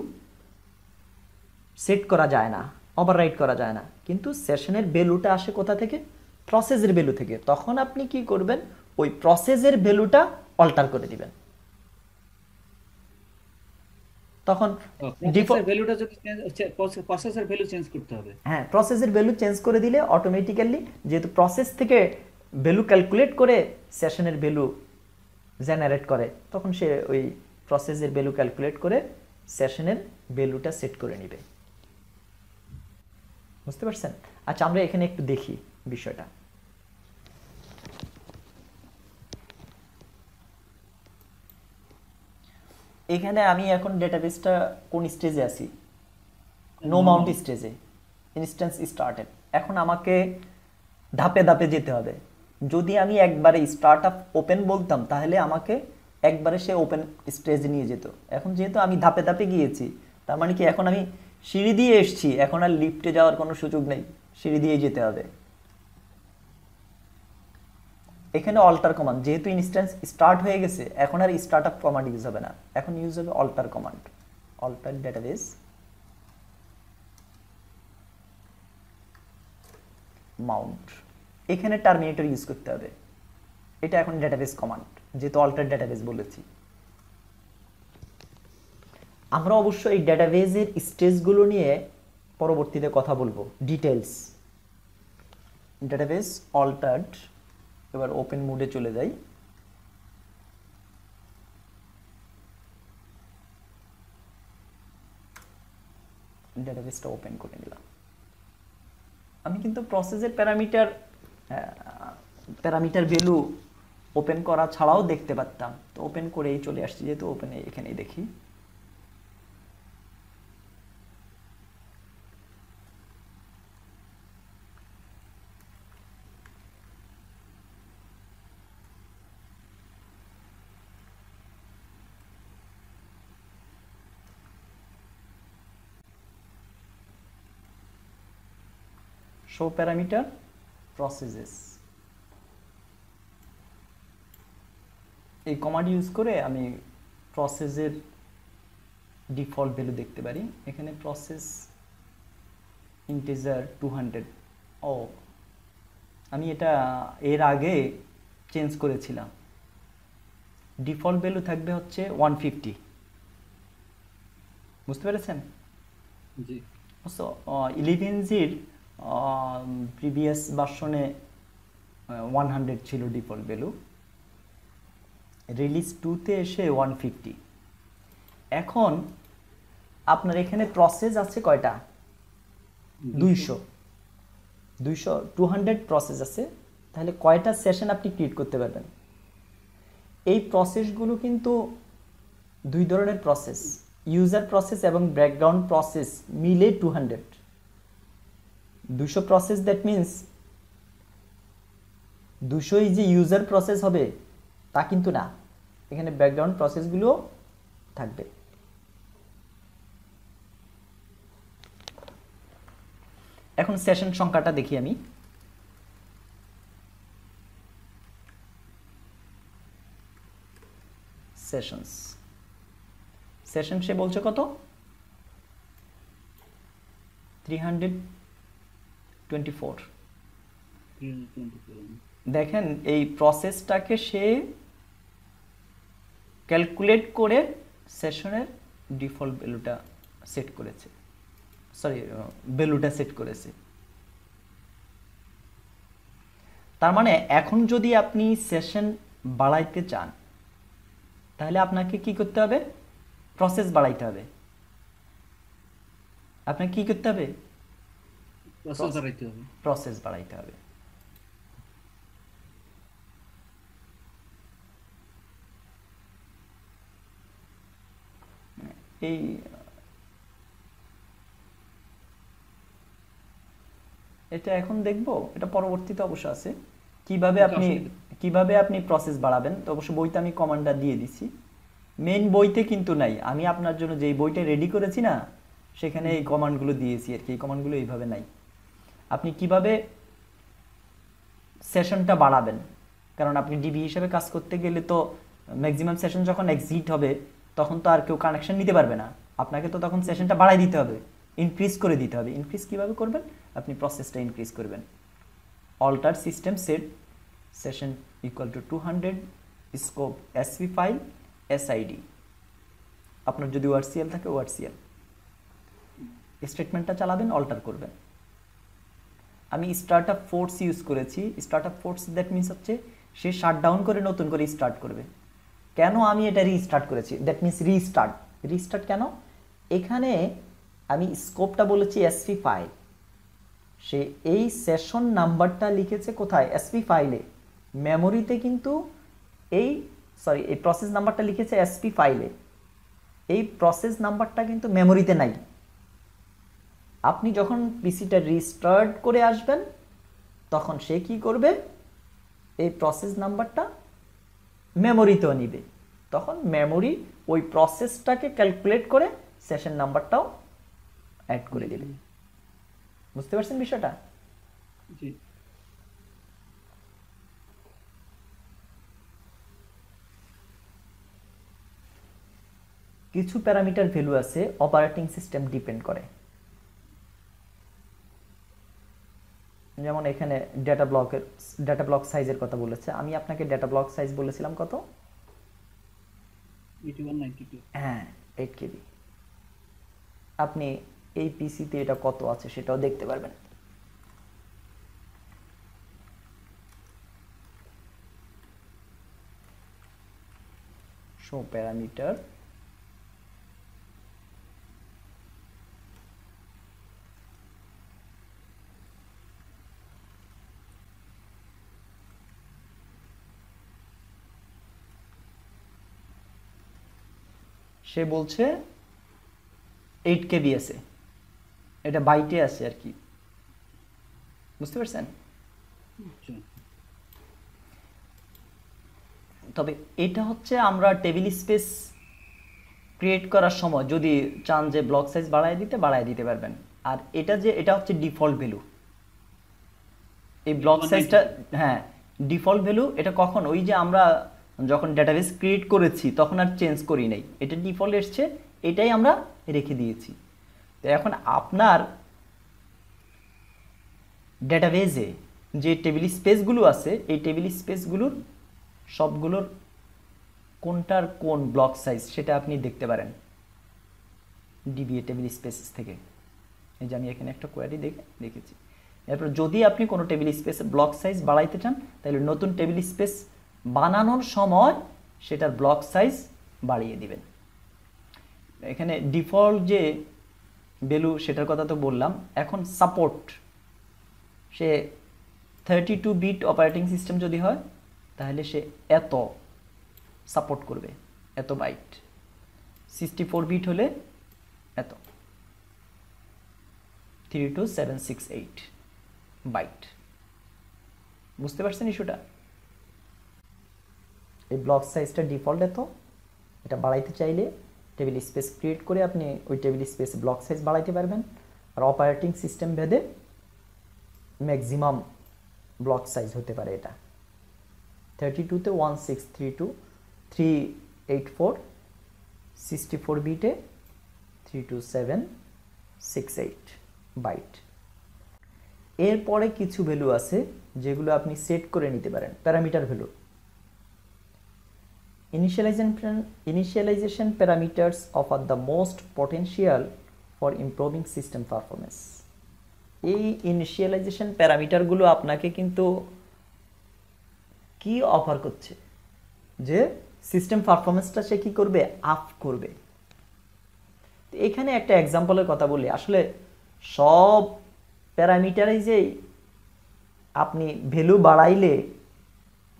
সেট করা যায় না ওভাররাইড করা যায় না কিন্তু সেশনের ভ্যালুটা আসে কোথা থেকে প্রসেসের ভ্যালু থেকে তখন আপনি কি করবেন ওই প্রসেসের ভ্যালুটা অল্টার করে দিবেন তখন ভ্যালুটা ভ্যালু হ্যাঁ প্রসেসের ভ্যালু চেঞ্জ করে দিলে অটোমেটিক্যালি যেহেতু প্রসেস থেকে ভ্যালু ক্যালকুলেট করে সেশনের ভ্যালু জেনারেট করে তখন সে ওই প্রসেসের ভ্যালু ক্যালকুলেট করে সেশনের ভ্যালুটা সেট করে নেবে বুঝতে পারছেন আচ্ছা আমরা এখানে একটু দেখি বিষয়টা এখানে আমি এখন ডেটাবেসটা কোন স্টেজে আছি নো মাউন্ট স্টেজে ইনস্ট্যান্স স্টার্টেড এখন আমাকে ধাপে ধাপে যেতে হবে যদি আমি একবারে স্টার্ট আপ ওপেন বলতাম তাহলে আমাকে একবারে সে ওপেন স্টেজে নিয়ে যেত এখন যেহেতু আমি ধাপে ধাপে গিয়েছি তার মানে কি এখন আমি সিঁড়ি দিয়ে এসছি এখন আর লিফটে যাওয়ার কোনো সুযোগ নেই সিঁড়ি দিয়ে যেতে হবে এখানে অল্টার কমান্ড যেহেতু ইনস্ট্যান্স স্টার্ট হয়ে গেছে এখন আর স্টার্ট আপ কমান্ড ইউজ হবে না এখন ইউজ হবে alter command alter database mount এখানে টার্মিনেটর ইউজ করতে হবে এটা এখন ডেটাবেস কমান্ড যেহেতু অল্টার ডেটাবেস বলেছি আমরা অবশ্য এই ডেটাবেজের স্টেজগুলো নিয়ে পরবর্তীতে কথা বলবো ডিটেলস ডেটাবেস অল্টার্ড এবার ওপেন মুডে চলে যাই ডাটাবেসটা ওপেন করে নিলাম আমি কিন্তু প্রসেসের প্যারামিটার প্যারামিটার ভ্যালু ওপেন করা ছাড়াও দেখতে পারতাম তো ওপেন করেই চলে আসছি যেহেতু ওপেনে এখানেই দেখি show parameter processes এই কমান্ড ইউজ করে আমি প্রসেসের ডিফল্ট ভ্যালু দেখতে পারি এখানে প্রসেস ইন্টেজার টু হান্ড্রেড ও আমি এটা এর আগে চেঞ্জ করেছিলাম ডিফল্ট ভ্যালু থাকবে হচ্ছে ওয়ান ফিফটি বুঝতে পেরেছেন জি সো ইলেভেন জির প্রিভিয়াস ভার্সনে ওয়ান হান্ড্রেড ছিল ডিফল্ট ভ্যালু রিলিজ টুতে এসে ওয়ান ফিফটি এখন আপনার এখানে প্রসেস আছে কয়টা দুইশো দুইশো টু হান্ড্রেড প্রসেস আছে তাহলে কয়টা সেশন আপনি ক্রিয়েট করতে পারবেন এই প্রসেসগুলো কিন্তু দুই ধরনের প্রসেস ইউজার প্রসেস এবং ব্যাকগ্রাউন্ড প্রসেস মিলে টু হান্ড্রেড দুশো প্রসেস দ্যাট মিন্স দুশোই যে ইউজার প্রসেস হবে তা কিন্তু না এখানে ব্যাকগ্রাউন্ড প্রসেসগুলো থাকবে এখন সেশন সংখ্যাটা দেখি আমি সেশনস সেশন সে বলছে কত থ্রি হান্ড্রেড টোয়েন্টি ফোর দেখেন এই প্রসেসটাকে সে ক্যালকুলেট করে সেশনের ডিফল্ট ভ্যালুটা সেট করেছে সরি ভ্যালুটা সেট করেছে তার মানে এখন যদি আপনি সেশন বাড়াইতে চান তাহলে আপনাকে কি করতে হবে প্রসেস বাড়াইতে হবে আপনাকে কি করতে হবে প্রসেস বাড়াইতে হবে এই এটা এখন দেখব এটা পরবর্তীতে অবশ্য আছে কিভাবে আপনি কিভাবে আপনি প্রসেস বাড়াবেন তো অবশ্য বইতে আমি কমান্ডটা দিয়ে দিছি মেইন বইতে কিন্তু নাই আমি আপনার জন্য যেই বইটা রেডি করেছি না সেখানে এই কমান্ডগুলো দিয়েছি আর কি এই কমান্ডগুলো এইভাবে নাই আপনি কিভাবে সেশনটা বাড়াবেন কারণ আপনি ডিবি হিসেবে কাজ করতে গেলে তো ম্যাক্সিমাম সেশন যখন এক্সিট হবে তখন তো আর কেউ কানেকশন নিতে পারবে না আপনাকে তো তখন সেশনটা বাড়াই দিতে হবে ইনক্রিজ করে দিতে হবে ইনক্রিজ কিভাবে করবেন আপনি প্রসেসটা ইনক্রিজ করবেন alter system set session equal to two hundred scope SP file SID আপনার যদি ওয়ার্সিএল থাকে ওয়ার্সিএল স্টেটমেন্টটা চালাবেন অল্টার করবেন আমি স্টার্ট আপ ফোর্স ইউজ করেছি start up force that means হচ্ছে সে শাট ডাউন করে নতুন করে স্টার্ট করবে কেন আমি এটা রিস্টার্ট করেছি দ্যাট মিনস রিস্টার্ট রিস্টার্ট কেন এখানে আমি স্কোপটা বলেছি এসপি ফাইল সে এই সেশন নাম্বারটা লিখেছে কোথায় এসপি ফাইলে মেমোরিতে কিন্তু এই সরি এই প্রসেস নাম্বারটা লিখেছে এসপি ফাইলে এই প্রসেস নাম্বারটা কিন্তু মেমোরিতে নাই আপনি যখন পিসিটা রিস্টার্ট করে আসবেন তখন সে কি করবে এই প্রসেস নাম্বারটা মেমোরিতেও নিবে তখন মেমোরি ওই প্রসেসটাকে ক্যালকুলেট করে সেশন নাম্বারটাও অ্যাড করে দেবে বুঝতে পারছেন বিষয়টা জি কিছু প্যারামিটার ভ্যালু আছে অপারেটিং সিস্টেম ডিপেন্ড করে যেমন এখানে ডেটা ব্লকের ডেটা ব্লক সাইজের কথা বলেছে আমি আপনাকে ডেটা ব্লক সাইজ বলেছিলাম কত হ্যাঁ এইট কেবি আপনি এই পিসিতে এটা কত আছে সেটাও দেখতে পারবেন শো প্যারামিটার সে বলছে এইট কেবি আছে এটা বাইটে আছে আর কি বুঝতে পারছেন তবে এটা হচ্ছে আমরা টেবিল স্পেস ক্রিয়েট করার সময় যদি চান যে ব্লক সাইজ বাড়ায় দিতে বাড়ায় দিতে পারবেন আর এটা যে এটা হচ্ছে ডিফল্ট ভ্যালু এই ব্লক সাইজটা হ্যাঁ ডিফল্ট ভ্যালু এটা কখন ওই যে আমরা যখন ডেটাবেস ক্রিয়েট করেছি তখন আর চেঞ্জ করি নাই এটা ডিফল্ট এসছে এটাই আমরা রেখে দিয়েছি তো এখন আপনার ডেটাবেজে যে টেবিল স্পেসগুলো আছে এই টেবিল স্পেসগুলোর সবগুলোর কোনটার কোন ব্লক সাইজ সেটা আপনি দেখতে পারেন ডিবিএ টেবিল স্পেস থেকে এই যে আমি এখানে একটা কোয়ারি দেখে দেখেছি এরপর যদি আপনি কোনো টেবিল স্পেসে ব্লক সাইজ বাড়াইতে চান তাহলে নতুন টেবিল স্পেস বানানোর সময় সেটার ব্লক সাইজ বাড়িয়ে দিবেন এখানে ডিফল্ট যে বেলু সেটার কথা তো বললাম এখন সাপোর্ট সে thirty two bit operating system যদি হয় তাহলে সে এত সাপোর্ট করবে এত বাইট সিক্সটি ফোর বিট হলে এত three two seven six eight byte বুঝতে পারছেন ইস্যুটা এই ব্লক সাইজটা ডিফল্ট এত এটা বাড়াইতে চাইলে টেবিল স্পেস ক্রিয়েট করে আপনি ওই টেবিল স্পেস ব্লক সাইজ বাড়াইতে পারবেন আর অপারেটিং সিস্টেম ভেদে ম্যাক্সিমাম ব্লক সাইজ হতে পারে এটা থার্টি টুতে one six three two three eight four sixty four বিটে three two seven six eight byte এরপরে কিছু ভ্যালু আছে যেগুলো আপনি সেট করে নিতে পারেন parameter value initialization, initialization parameters offer the most potential for improving system performance এই ইনিশিয়ালাইজেশন প্যারামিটারগুলো আপনাকে কিন্তু কি অফার করছে যে সিস্টেম পারফরমেন্সটা সে কি করবে আপ করবে তো এখানে একটা এক্সাম্পলের কথা বলি আসলে সব প্যারামিটারেই যে আপনি ভ্যালু বাড়াইলে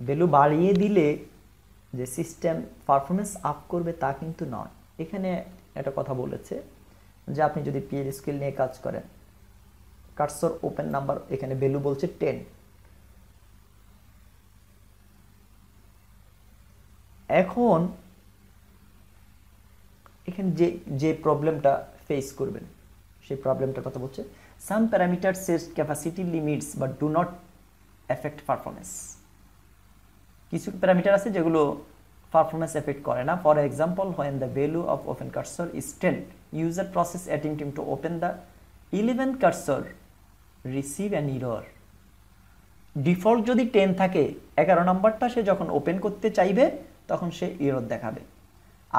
ভ্যালু বাড়িয়ে দিলে যে সিস্টেম পারফরমেন্স আপ করবে তা কিন্তু নয় এখানে একটা কথা বলেছে যে আপনি যদি পিএল স্কিল নিয়ে কাজ করেন কার্সর ওপেন নাম্বার এখানে ভ্যালু বলছে টেন এখন এখানে যে যে প্রবলেমটা ফেস করবেন সেই প্রবলেমটার কথা বলছে সাম প্যারামিটার সেস capacity limits but do not affect performance কিছু প্যারামিটার আছে যেগুলো পারফরমেন্স এফেক্ট করে না for example when the value of open cursor is ten user process attempting to open the eleven cursor receive an error default যদি ten থাকে এগারো নম্বরটা সে যখন ওপেন করতে চাইবে তখন সে ইরর দেখাবে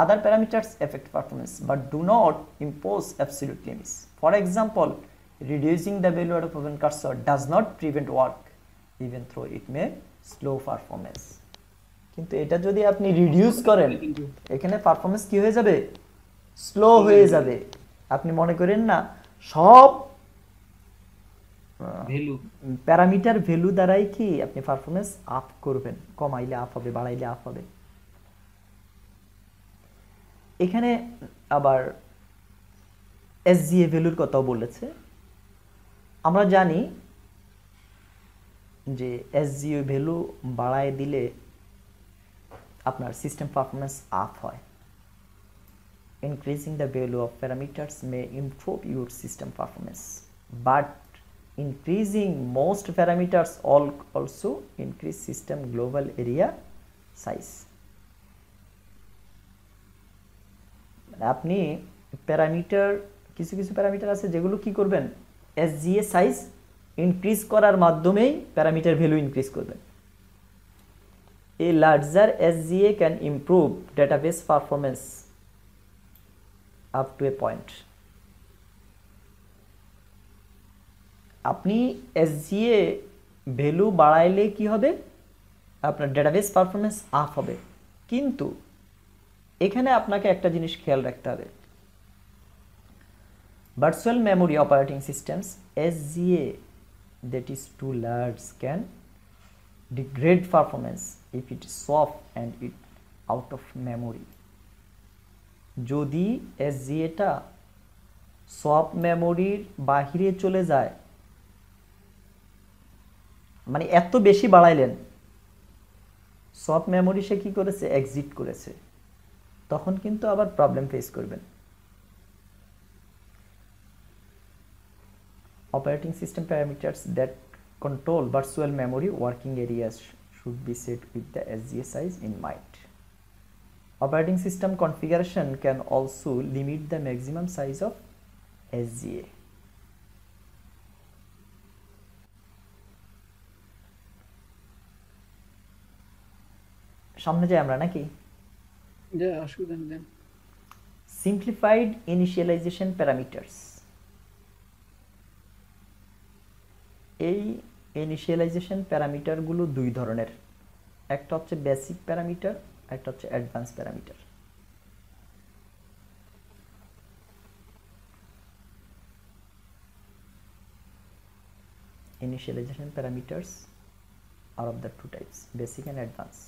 other parameters affect performance but do not impose absolute limits for example reducing the value of open cursor does not prevent work even though it may slow performance কিন্তু এটা যদি আপনি রিডিউস করেন এখানে পারফরমেন্স কি হয়ে যাবে স্লো হয়ে যাবে আপনি মনে করেন না সব প্যারামিটার ভ্যালু দ্বারাই কি আপনি পারফরমেন্স আপ করবেন কমাইলে আপ হবে বাড়াইলে আপ হবে এখানে আবার এসজিএ ভ্যালুর কথাও বলেছে আমরা জানি যে এসজিও ভ্যালু বাড়ায় দিলে আপনার সিস্টেম পারফরমেন্স আপ হয় increasing the value of parameters may improve your system performance but increasing most parameters all also increase system global area size মানে আপনি প্যারামিটার কিছু কিছু প্যারামিটার আছে যেগুলো কি করবেন এস জি সাইজ ইনক্রিজ করার মাধ্যমেই প্যারামিটার ভ্যালু ইনক্রিজ করবেন A larger SGA can improve database performance up to a point. আপনি এসজিএ ভ্যালু বাড়াইলে কি হবে আপনার ডেটাবেস পারফরমেন্স আপ হবে কিন্তু এখানে আপনাকে একটা জিনিস খেয়াল রাখতে হবে virtual memory operating systems SGA that is too large can degrade performance if it is soft and it out of memory যদি এসজিএটা সফট মেমোরির বাহিরে চলে যায় মানে এত বেশি বাড়াইলেন সব মেমোরি সে কী করেছে এক্সিট করেছে তখন কিন্তু আবার প্রবলেম ফেস করবেন operating system parameters that control virtual memory working areas should be set with the SGA size in mind. Operating system configuration can also limit the maximum size of SGA. সামনে যাই আমরা নাকি initialization প্যারামিটারগুলো দুই ধরনের একটা হচ্ছে basic parameter একটা হচ্ছে advance parameter initialization parameters are of the two types basic and advanced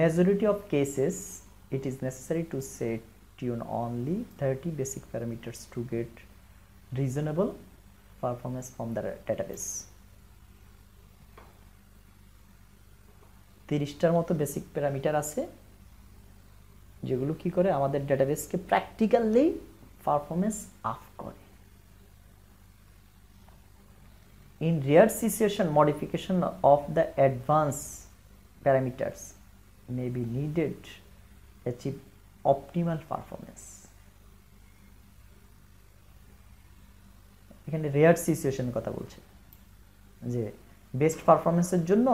majority of cases it is necessary to set tune only 30 basic parameters to get reasonable performance from the database তিরিশটার মতো basic parameter আছে যেগুলো কি করে আমাদের ডেটাবেসকে practically performance up করে in rare situation modification of the advanced parameters may be needed to achieve optimal performance এখানে রেয়ার সিচুয়েশনের কথা বলছে যে বেস্ট পারফরমেন্সের জন্য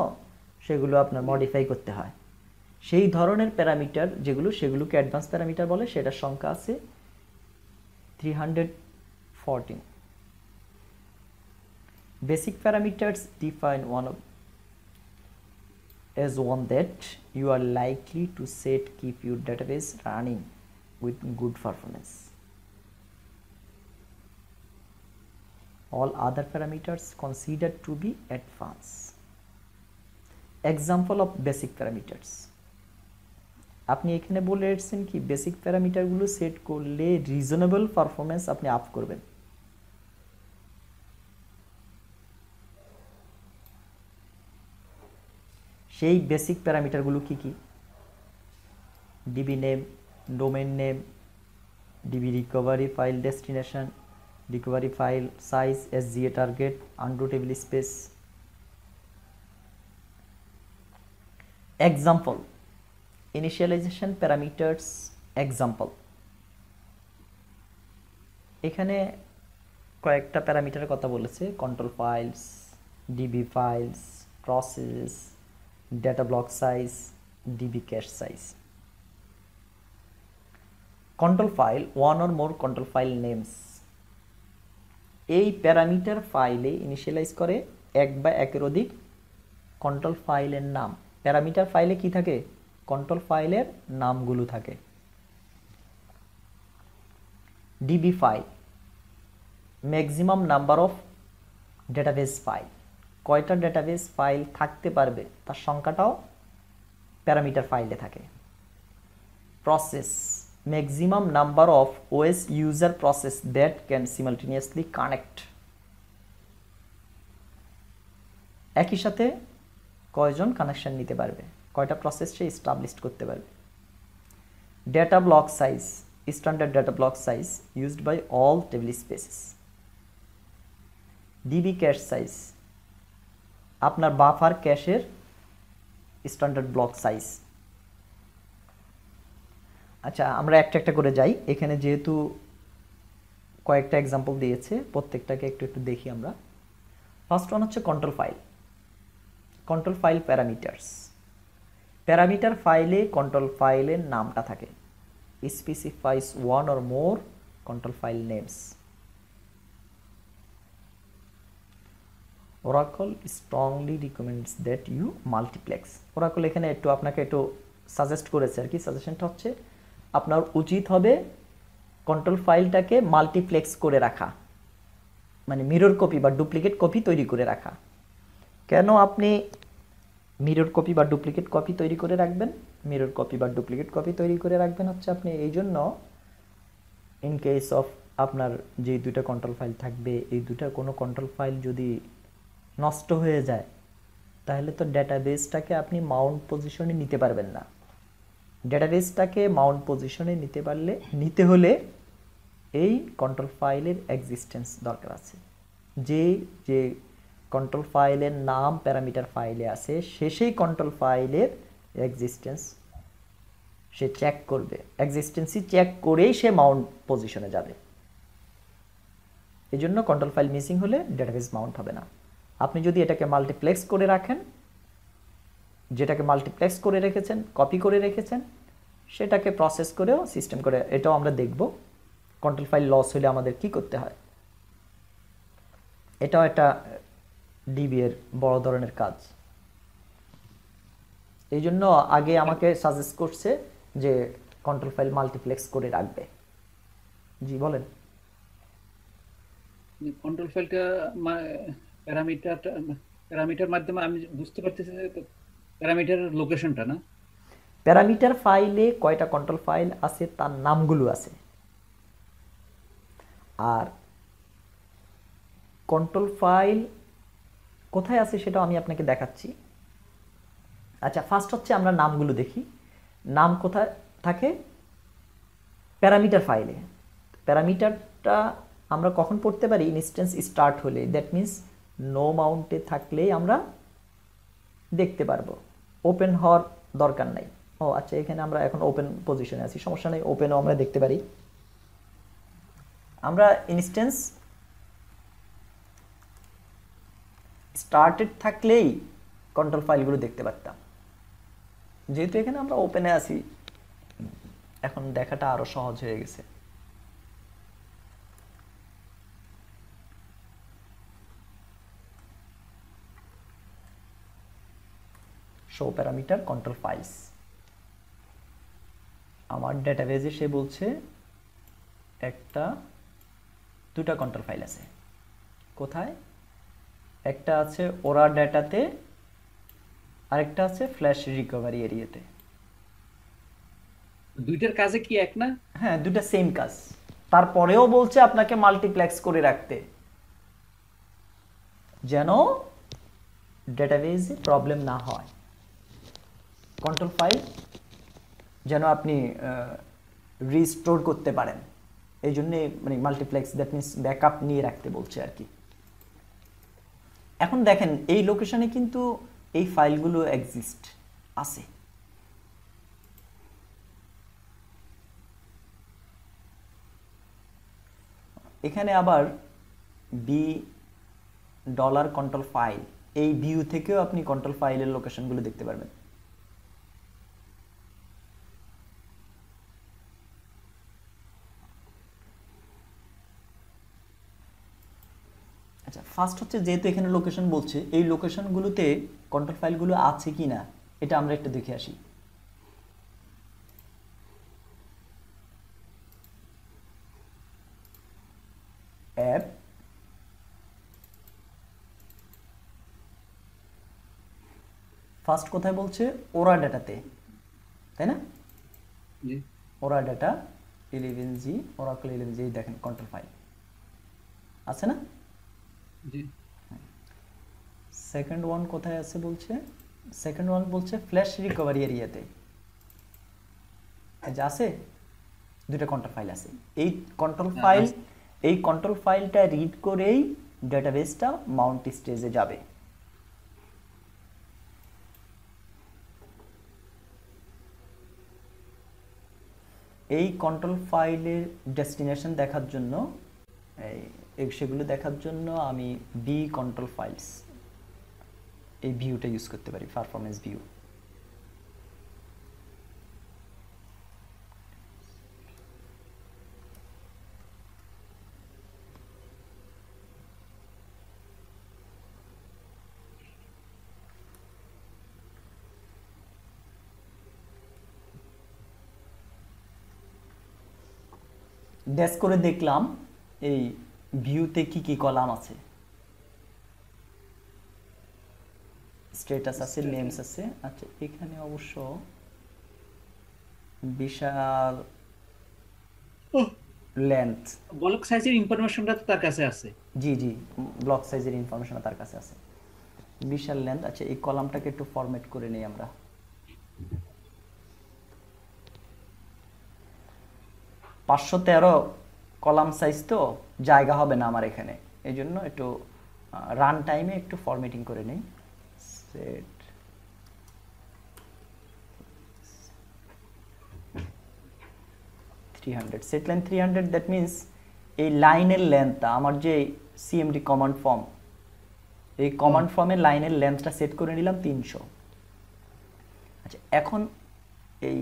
সেগুলো আপনার মডিফাই করতে হয় সেই ধরনের প্যারামিটার যেগুলো সেগুলোকে অ্যাডভান্স প্যারামিটার বলে সেটার সংখ্যা আছে three hundred fourteen basic parameters define one of as one that you are likely to set keep your database running with good all other parameters considered to be advanced example of basic parameters आपने এখানে বলে রেখেছেন কি basic প্যারামিটারগুলো set করলে reasonable performance আপনি আফ করবেন সেই বেসিক প্যারামিটারগুলো কি কি DB name domain name DB recovery file destination recovery file size SGA target undo table space example initialization parameters example এখানে কয়েকটা প্যারামিটারের কথা বলেছে control files DB files process data block size DB cache size control file one or more control file names এই parameter ফাইলে initialize করে এক বা একের অধিক কন্ট্রোল ফাইলের নাম প্যারামিটার ফাইলে কি থাকে কন্ট্রোল ফাইলের নামগুলো থাকে DB file maximum number of database file কয়টা ডেটাবেস ফাইল থাকতে পারবে তার সংখ্যাটাও প্যারামিটার ফাইলে থাকে process maximum number of OS user process that can simultaneously connect একই সাথে কয়জন কানেকশন নিতে পারবে কয়টা প্রসেস সে এস্টাবলিশ করতে পারবে data block size standard data block size used by all table spaces DB cache size আপনার বাফার ক্যাশের স্ট্যান্ডার্ড ব্লক সাইজ আচ্ছা আমরা একটা একটা করে যাই এখানে যেহেতু কয়েকটা এক্সাম্পল দিয়েছে প্রত্যেকটাকে একটু একটু দেখি আমরা ফার্স্ট ওয়ান হচ্ছে control file control file parameters parameter ফাইলে কন্ট্রোল ফাইলের নামটা থাকে specifies one or more control file names Oracle strongly recommends that you multiplex Oracle এখানে একটু আপনাকে একটু সাজেস্ট করেছে আর কি সাজেশনটা হচ্ছে আপনার উচিত হবে কন্ট্রোল ফাইলটাকে মাল্টিপ্লেক্স করে রাখা মানে মিরর কপি বা ডুপ্লিকেট কপি তৈরি করে রাখা কেন আপনি মিরর কপি বা ডুপ্লিকেট কপি তৈরি করে রাখবেন মিরর কপি বা ডুপ্লিকেট কপি তৈরি করে রাখবেন হচ্ছে আপনি এই জন্য ইন কেস অফ আপনার যে দুটা কন্ট্রোল ফাইল থাকবে এই দুটা কোনো কন্ট্রোল ফাইল যদি নষ্ট হয়ে যায় তাহলে তো ডেটাবেসটাকে আপনি মাউন্ট পজিশনে নিতে পারবেন না ডেটাবেসটাকে মাউন্ট পজিশনে নিতে পারলে নিতে হলে এই কন্ট্রোল ফাইলের এক্সিস্টেন্স দরকার আছে যে যে কন্ট্রোল ফাইলের নাম প্যারামিটার ফাইলে আছে সে সেই কন্ট্রোল ফাইলের এক্সিস্টেন্স সে চেক করবে এক্সিস্টেন্সি চেক করেই সে মাউন্ট পজিশনে যাবে এই জন্য কন্ট্রোল ফাইল মিসিং হলে ডেটাবেস মাউন্ট হবে না আপনি যদি এটাকে মাল্টিপ্লেক্স করে রাখেন যেটাকে মাল্টিপ্লেক্স করে রেখেছেন কপি করে রেখেছেন সেটাকে প্রসেস করেও সিস্টেম করে এটাও আমরা দেখব কন্ট্রোল ফাইল লস হলে আমাদের কি করতে হয় এটাও একটা ডিবি এর বড় ধরনের কাজ এই জন্য আগে আমাকে সাজেস্ট করছে যে কন্ট্রোল ফাইল মাল্টিপ্লেক্স করে রাখবে জি বলেন কন্ট্রোল ফাইলটা প্যারামিটার প্যারামিটার মাধ্যমে আমি বুঝতে পারতেছি প্যারামিটার লোকেশনটা না প্যারামিটার ফাইলে কয়টা কন্ট্রোল ফাইল আছে তার নামগুলো আছে আর কন্ট্রোল ফাইল কোথায় আছে সেটাও আমি আপনাকে দেখাচ্ছি আচ্ছা ফার্স্ট হচ্ছে আমরা নামগুলো দেখি নাম কোথায় থাকে প্যারামিটার ফাইলে প্যারামিটারটা আমরা কখন পড়তে পারি ইনস্ট্যান্স স্টার্ট হলে দ্যাট মিন্স নো মাউন্টে থাকলেই আমরা দেখতে পারবো ওপেন হওয়ার দরকার নাই ও আচ্ছা এখানে আমরা এখন ওপেন পজিশনে আছি সমস্যা নেই ওপেনও আমরা দেখতে পারি আমরা ইনস্টেন্স স্টার্টেড থাকলেই কন্ট্রোল ফাইলগুলো দেখতে পারতাম যেহেতু এখানে আমরা ওপেনে আছি এখন দেখাটা আরও সহজ হয়ে গেছে show parameter control files আমার ডেটাবেজে সে বলছে একটা দুটা কন্ট্রোল ফাইল আছে কোথায় একটা আছে ওরা ডেটাতে আরেকটা আছে ফ্ল্যাশ রিকভারি এরিয়াতে দুইটার কাজে কি এক না হ্যাঁ দুটা সেম কাজ তারপরেও বলছে আপনাকে মাল্টিপ্লেক্স করে রাখতে যেন ডেটাবেজে প্রবলেম না হয় কন্ট্রোল ফাইল যেন আপনি রিস্টোর করতে পারেন এই জন্যে মানে মাল্টিপ্লেক্স দ্যাট মিনস ব্যাকআপ নিয়ে রাখতে বলছে আর কি এখন দেখেন এই লোকেশানে কিন্তু এই ফাইলগুলো এক্সিস্ট আছে এখানে আবার বি ডলার কন্ট্রোল ফাইল এই ভিউ থেকেও আপনি কন্ট্রোল ফাইলের লোকেশনগুলো দেখতে পারবেন ফার্স্ট হচ্ছে যেহেতু এখানে লোকেশন বলছে এই লোকেশনগুলোতে কন্ট্রোল ফাইলগুলো আছে কি না এটা আমরা একটু দেখে আসি অ্যাপ ফার্স্ট কোথায় বলছে ওরা ডাটাতে তাই না ওরা data eleven G Oracle eleven G দেখেন কন্ট্রোল ফাইল আছে না সেকেন্ড ওয়ান কোথায় আছে বলছে সেকেন্ড ওয়ান বলছে ফ্ল্যাশ রিকভারি এরিয়াতে আচ্ছা আছে দুইটা কন্ট্রোল ফাইল আছে এই কন্ট্রোল হ্যাঁ, ফাইল এই কন্ট্রোল ফাইলটা রিড করেই ডেটাবেসটা মাউন্ট স্টেজে যাবে এই কন্ট্রোল ফাইলের ডেস্টিনেশন দেখার জন্য এই সেগুলো দেখার জন্য আমি বি কন্ট্রোল ফাইলস এই ভিউটা ইউজ করতে পারি পারফরমেন্স ভিউ ড্যাশ করে দেখলাম এই ভিউতে কি কি কলাম আছে স্ট্যাটাস আছে নেমস আছে আচ্ছা এখানে অবশ্য বিশাল লেন্থ ব্লক সাইজের ইনফরমেশনটা তো তার কাছে আছে জি জি ব্লক সাইজের ইনফরমেশনটা তার কাছে আছে বিশাল লেন্থ আচ্ছা এই কলামটাকে একটু ফরম্যাট করে নেই আমরা পাঁচশো তেরো কলাম সাইজ তো জায়গা হবে না আমার এখানে এই জন্য একটু রান টাইমে একটু ফরম্যাটিং করে নিই set three hundred set line three hundred that means এই লাইনের লেন্থটা আমার যে সিএমডি কমান্ড ফর্ম এই কমান্ড ফর্মে লাইনের লেন্থটা সেট করে নিলাম তিনশো আচ্ছা এখন এই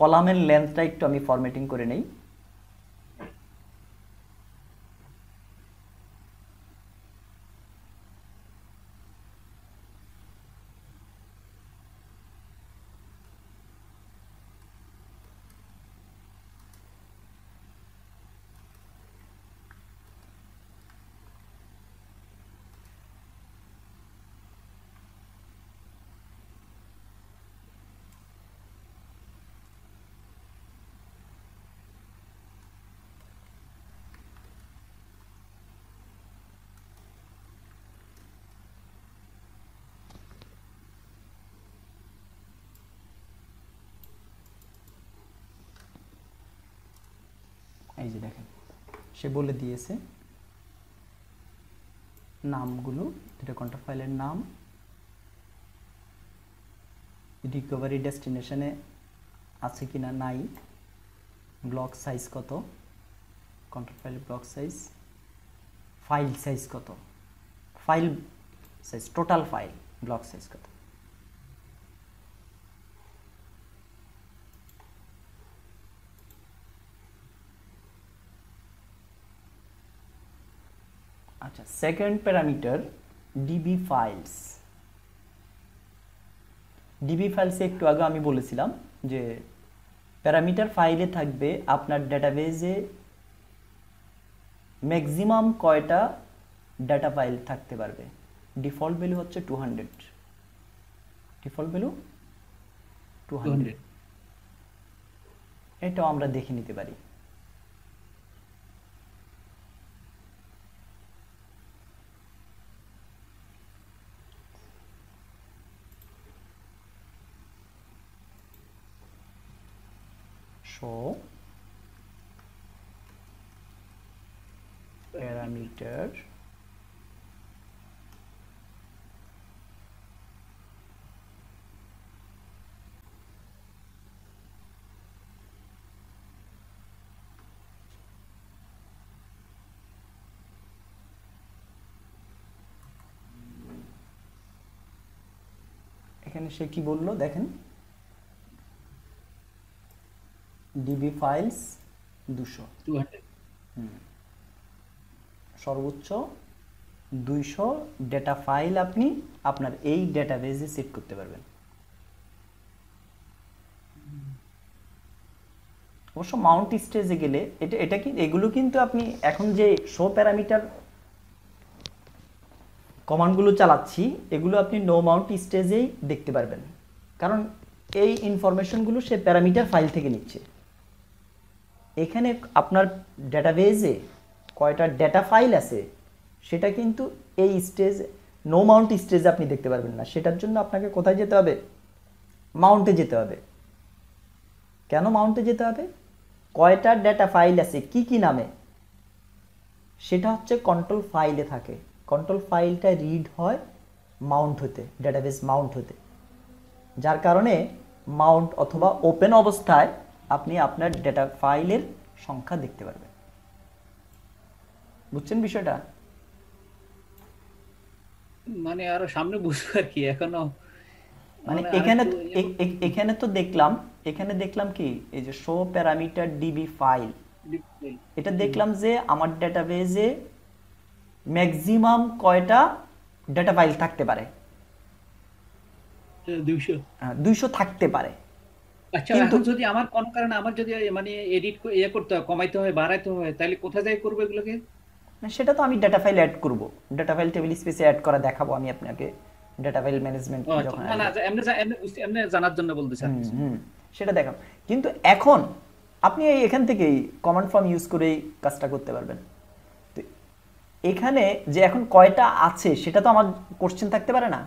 কলামের লেন্থটা একটু আমি ফরম্যাটিং করে নিই সে বলে দিয়েছে নামগুলো এটা কন্ট্রাক্ট ফাইলের নাম রিকভারি ডেস্টিনেশনে আছে কি না নাই ব্লক সাইজ কত কন্ট্রাক্ট ফাইলের ব্লক সাইজ ফাইল সাইজ কত file size total file block size কত আচ্ছা second parameter DB files DB ফাইলসে একটু আগে আমি বলেছিলাম যে প্যারামিটার ফাইলে থাকবে আপনার ডাটাবেজে ম্যাক্সিমাম কয়টা ডাটা ফাইল থাকতে পারবে ডিফল্ট ভ্যালু হচ্ছে two hundred default value two hundred এটাও আমরা দেখে নিতে পারি show parameter এখানে সে কি বললো দেখেন ডিবি ফাইলস দুশো সর্বোচ্চ দুইশো ডেটা ফাইল আপনি আপনার এই ডেটা বেজে সেট করতে পারবেন অবশ্য মাউন্ট স্টেজে গেলে এটা এটা কি এগুলো কিন্তু আপনি এখন যে শো প্যারামিটার কমান্ডগুলো চালাচ্ছি এগুলো আপনি নো মাউন্ট স্টেজেই দেখতে পারবেন কারণ এই ইনফরমেশনগুলো সে প্যারামিটার ফাইল থেকে নিচ্ছে এখানে আপনার ডেটাবেজে কয়টা ডেটা ফাইল আছে সেটা কিন্তু এই স্টেজ নো মাউন্ট স্টেজে আপনি দেখতে পারবেন না সেটার জন্য আপনাকে কোথায় যেতে হবে মাউন্টে যেতে হবে কেন মাউন্টে যেতে হবে কয়টা ডেটা ফাইল আছে কি কি নামে সেটা হচ্ছে কন্ট্রোল ফাইলে থাকে কন্ট্রোল ফাইলটা রিড হয় মাউন্ট হতে ডেটাবেস মাউন্ট হতে যার কারণে মাউন্ট অথবা ওপেন অবস্থায় আপনি আপনার ডেটা ফাইলের সংখ্যা দেখতে পারবেন বুঝছেন বিষয়টা মানে আরো সামনে বুঝবো আর কি এখনো মানে, মানে এখানে এখানে তো দেখলাম এখানে দেখলাম কি এই যে শো প্যারামিটার ডিবি ফাইল এটা দেখলাম যে আমার ডেটাবেজে ম্যাক্সিমাম কয়টা ডেটা ফাইল থাকতে পারে দুইশো হ্যাঁ, থাকতে পারে আচ্ছা এখন যদি আমার কোনো কারণে আমার যদি মানে এডিট ইয়ে করতে হয় কমাইতে হয় বাড়াইতে হয় তাহলে কোথায় যাই করবো এগুলোকে সেটা তো আমি ডেটা ফাইল অ্যাড করব ডেটা ফাইল টেবিল স্পেসে অ্যাড করা দেখাবো আমি আপনাকে ডেটা ফাইল ম্যানেজমেন্ট যখন না না এমনি এমনি জানার জন্য বলতেছি সেটা দেখাবো কিন্তু এখন আপনি এই এখান থেকেই কমান্ড ফর্ম ইউজ করেই কাজটা করতে পারবেন তো এখানে যে এখন কয়টা আছে সেটা তো আমার কোশ্চেন থাকতে পারে না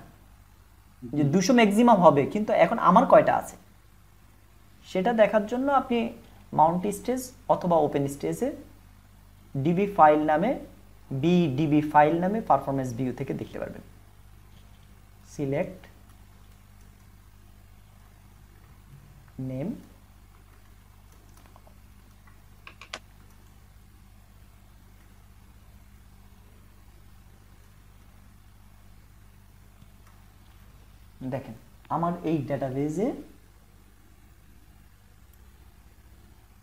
যে দুশো ম্যাক্সিমাম হবে কিন্তু এখন আমার কয়টা আছে সেটা দেখার জন্য আপনি মাউন্ট স্টেজ অথবা ওপেন স্টেজে ডিবি ফাইল নামে বি ডিবি ফাইল নামে পারফরমেন্স ভিউ থেকে দেখতে পারবেন সিলেক্ট নেম দেখেন আমার এই ডেটাবেজে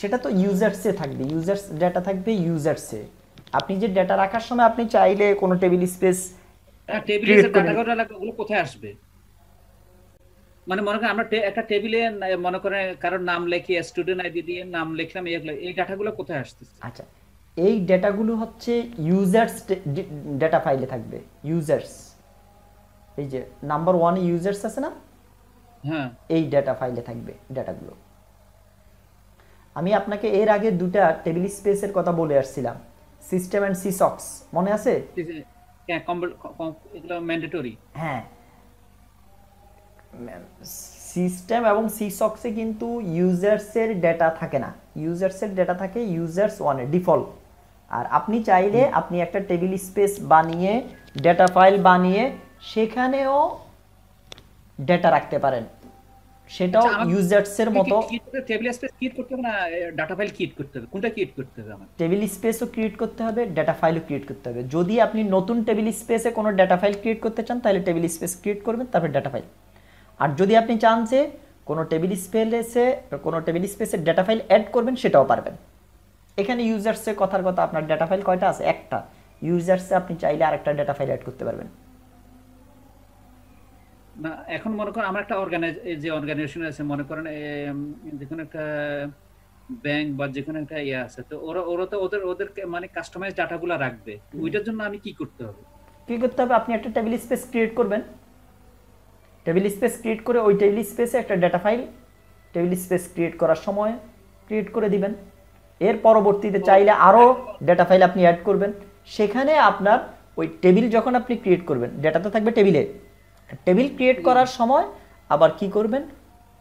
সেটা তো ইউজার্সে থাকবে ইউজার্স ডেটা থাকবে ইউজার্সে আপনি যে ডেটা রাখার সময় আপনি চাইলে কোনো টেবিল স্পেস টেবিলের ক্যাটাগরি লাগবে ওগুলো কোথায় আসবে মানে মনে করেন আমরা একটা টেবিলে মনে করেন কারোর নাম লিখে স্টুডেন্ট আইডি দিয়ে নাম লিখলাম এই ডাটাগুলো কোথায় আসছে আচ্ছা এই ডেটাগুলো হচ্ছে ইউজার্স ডেটা ফাইলে থাকবে ইউজার্স এই যে নাম্বার ওয়ান ইউজার্স আছে না হ্যাঁ এই ডেটা ফাইলে থাকবে ডেটাগুলো আমি আপনাকে এর আগে দুটা টেবিল স্পেসের কথা বলে আসছিলাম সিস্টেম অ্যান্ড সিসক্স মনে আছে হ্যাঁ সিস্টেম এবং সিসক্সে কিন্তু ইউজার্সের ডেটা থাকে না ইউজার্সের ডেটা থাকে ইউজার্স ওয়ানে ডিফল্ট আর আপনি চাইলে আপনি একটা টেবিল স্পেস বানিয়ে ডেটা ফাইল বানিয়ে সেখানেও ডেটা রাখতে পারেন সেটাও ইউজার্স আচ্ছা, এর মতো টেবিল স্পেস ক্রিয়েট করতে হবে না ডাটা ফাইল ক্রিয়েট করতে হবে কোনটা ক্রিয়েট করতে হবে আমার টেবিল স্পেসও ক্রিয়েট করতে হবে ডাটা ফাইলও ক্রিয়েট করতে হবে যদি আপনি নতুন টেবিল স্পেসে কোনো ডাটা ফাইল ক্রিয়েট করতে চান তাহলে টেবিল স্পেস ক্রিয়েট করবেন তারপর ডাটা ফাইল আর যদি আপনি চান যে কোনো টেবিল স্পেসে কোনো টেবিল স্পেসে ডাটা ফাইল অ্যাড করবেন সেটাও পারবেন এখানে ইউজার্সের কথার কথা আপনার ডাটা ফাইল কয়টা আছে একটা ইউজার্সে আপনি চাইলে আরেকটা ডাটা ফাইল অ্যাড করতে পারবেন না এখন মনে করেন আমার একটা অর্গানাইজ যে অর্গানাইজেশন আছে মনে করেন যে কোনো একটা ব্যাংক বা যে কোনো একটা ইয়ে আছে তো ওরা ওরা তো ওদের ওদের মানে কাস্টমাইজ ডাটাগুলো রাখবে ওইটার জন্য আমি কি করতে হবে কি করতে হবে আপনি একটা টেবিল স্পেস ক্রিয়েট করবেন টেবিল স্পেস ক্রিয়েট করে ওই টেবিল স্পেসে একটা data file table space create করার সময় ক্রিয়েট করে দিবেন এর পরবর্তীতে চাইলে আরও ডেটা ফাইল আপনি অ্যাড করবেন সেখানে আপনার ওই টেবিল যখন আপনি ক্রিয়েট করবেন ডেটা তো থাকবে টেবিলে টেবিল ক্রিয়েট করার সময় আবার কি করবেন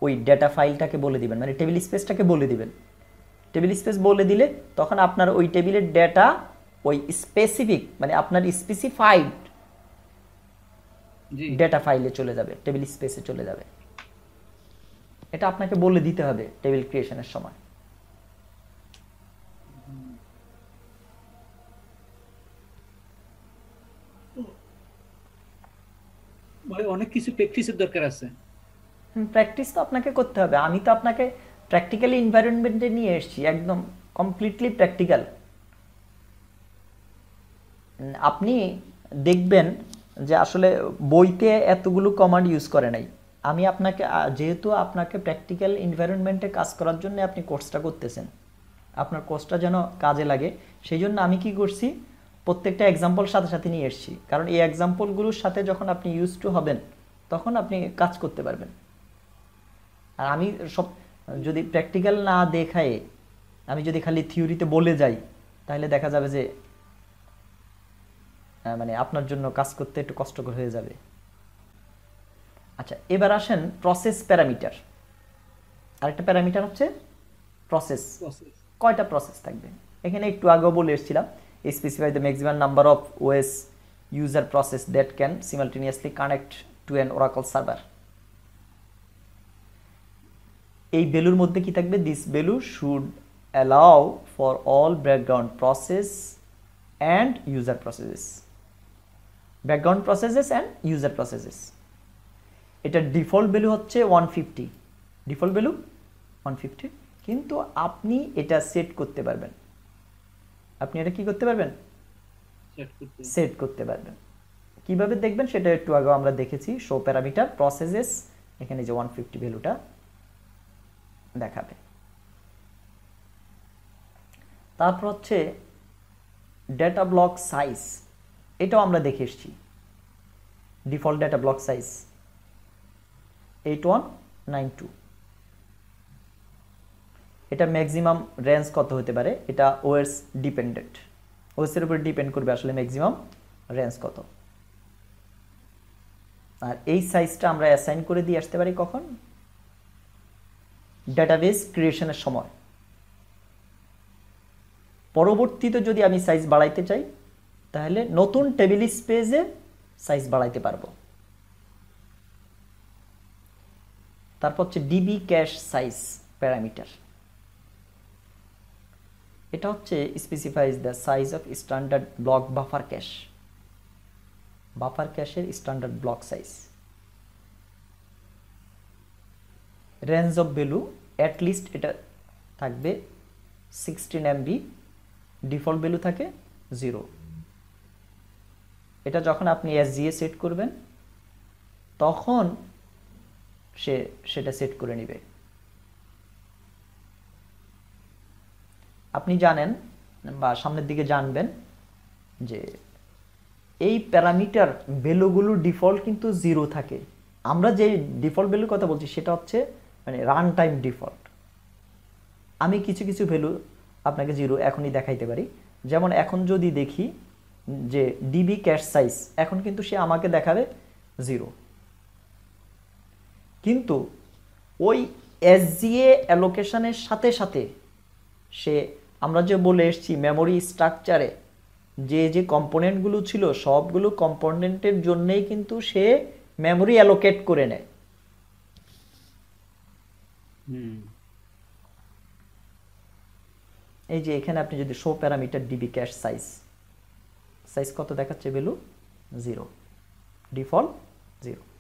ওই ডেটা ফাইলটাকে বলে দিবেন মানে টেবিল স্পেসটাকে বলে দিবেন টেবিল স্পেস বলে দিলে তখন আপনার ওই টেবিলের ডেটা ওই স্পেসিফিক মানে আপনার স্পেসিফাইড ডেটা ফাইলে চলে যাবে টেবিল স্পেসে চলে যাবে এটা আপনাকে বলে দিতে হবে টেবিল ক্রিয়েশনের সময় মানে অনেক কিছু প্র্যাকটিসের দরকার আছে প্র্যাকটিস তো আপনাকে করতে হবে আমি তো আপনাকে প্র্যাকটিক্যালি এনভায়রনমেন্টে নিয়ে এসেছি একদম কমপ্লিটলি প্র্যাকটিক্যাল আপনি দেখবেন যে আসলে বইতে এতগুলো কমান্ড ইউজ করে নাই আমি আপনাকে যেহেতু আপনাকে প্র্যাকটিক্যাল এনভায়রনমেন্টে কাজ করার জন্য আপনি কোর্সটা করতেছেন আপনার কোর্সটা যেন কাজে লাগে সেই জন্য আমি কি করছি প্রত্যেকটা এক্সাম্পল সাথে সাথে নিয়ে এসছি কারণ এই এক্সাম্পলগুলোর সাথে যখন আপনি ইউজ টু হবেন তখন আপনি কাজ করতে পারবেন আর আমি সব যদি প্র্যাকটিক্যাল না দেখায় আমি যদি খালি থিওরিতে বলে যাই তাহলে দেখা যাবে যে মানে আপনার জন্য কাজ করতে একটু কষ্টকর হয়ে যাবে আচ্ছা এবার আসেন প্রসেস প্যারামিটার আরেকটা প্যারামিটার হচ্ছে প্রসেস কয়টা প্রসেস থাকবে এখানে একটু আগেও বলে এসেছিলাম specify the maximum number of OS user process that can simultaneously connect to an Oracle server. এই ভ্যালুর মধ্যে কি থাকবে this value should allow for all background process and user processes background processes and user processes এটার default value হচ্ছে one fifty default value one fifty কিন্তু আপনি এটা সেট করতে পারবেন আপনি এটা কি করতে পারবেন সেট করতে পারবেন কিভাবে দেখবেন সেটা একটু আগেও আমরা দেখেছি শো প্যারামিটার প্রসেসেস এখানে যে ওয়ান ফিফটি ভ্যালুটা দেখাবে তারপর হচ্ছে ডেটা ব্লক সাইজ এটাও আমরা দেখে এসছি default data block size eight one nine two এটা ম্যাক্সিমাম রেঞ্জ কত হতে পারে এটা ওয়েস ডিপেন্ডেন্ট ওয়েসের উপর ডিপেন্ড করবে আসলে ম্যাক্সিমাম রেঞ্জ কত আর এই সাইজটা আমরা অ্যাসাইন করে দিয়ে আসতে পারি কখন ডাটাবেস ক্রিয়েশনের সময় পরবর্তীতে যদি আমি সাইজ বাড়াইতে চাই তাহলে নতুন টেবিল স্পেজে সাইজ বাড়াইতে পারবো তারপর হচ্ছে ডিবি ক্যাশ সাইজ প্যারামিটার এটা হচ্ছে specifies the size of standard block buffer cache buffer ক্যাশের standard block size range of value at least এটা থাকবে সিক্সটিন এমবি ডিফল্ট ভ্যালু থাকে জিরো এটা যখন আপনি এস জিএ সেট করবেন তখন সে সেটা সেট করে নেবে আপনি জানেন বা সামনের দিকে জানবেন যে এই প্যারামিটার ভ্যালুগুলো ডিফল্ট কিন্তু জিরো থাকে আমরা যে ডিফল্ট ভ্যালুর কথা বলছি সেটা হচ্ছে মানে রান টাইম ডিফল্ট আমি কিছু কিছু ভ্যালু আপনাকে জিরো এখনই দেখাইতে পারি যেমন এখন যদি দেখি যে ডিবি ক্যাশ সাইজ এখন কিন্তু সে আমাকে দেখাবে জিরো কিন্তু ওই এসজিএ অ্যালোকেশনের সাথে সাথে সে আমরা যে বলে এসছি মেমোরি স্ট্রাকচারে যে যে কম্পোনেন্টগুলো ছিল সবগুলো কম্পোনেন্টের জন্যেই কিন্তু সে মেমোরি অ্যালোকেট করে নেয় এই যে এখানে আপনি যদি show parameter DB cache size size কত দেখাচ্ছে বেলু জিরো ডিফল্ট জিরো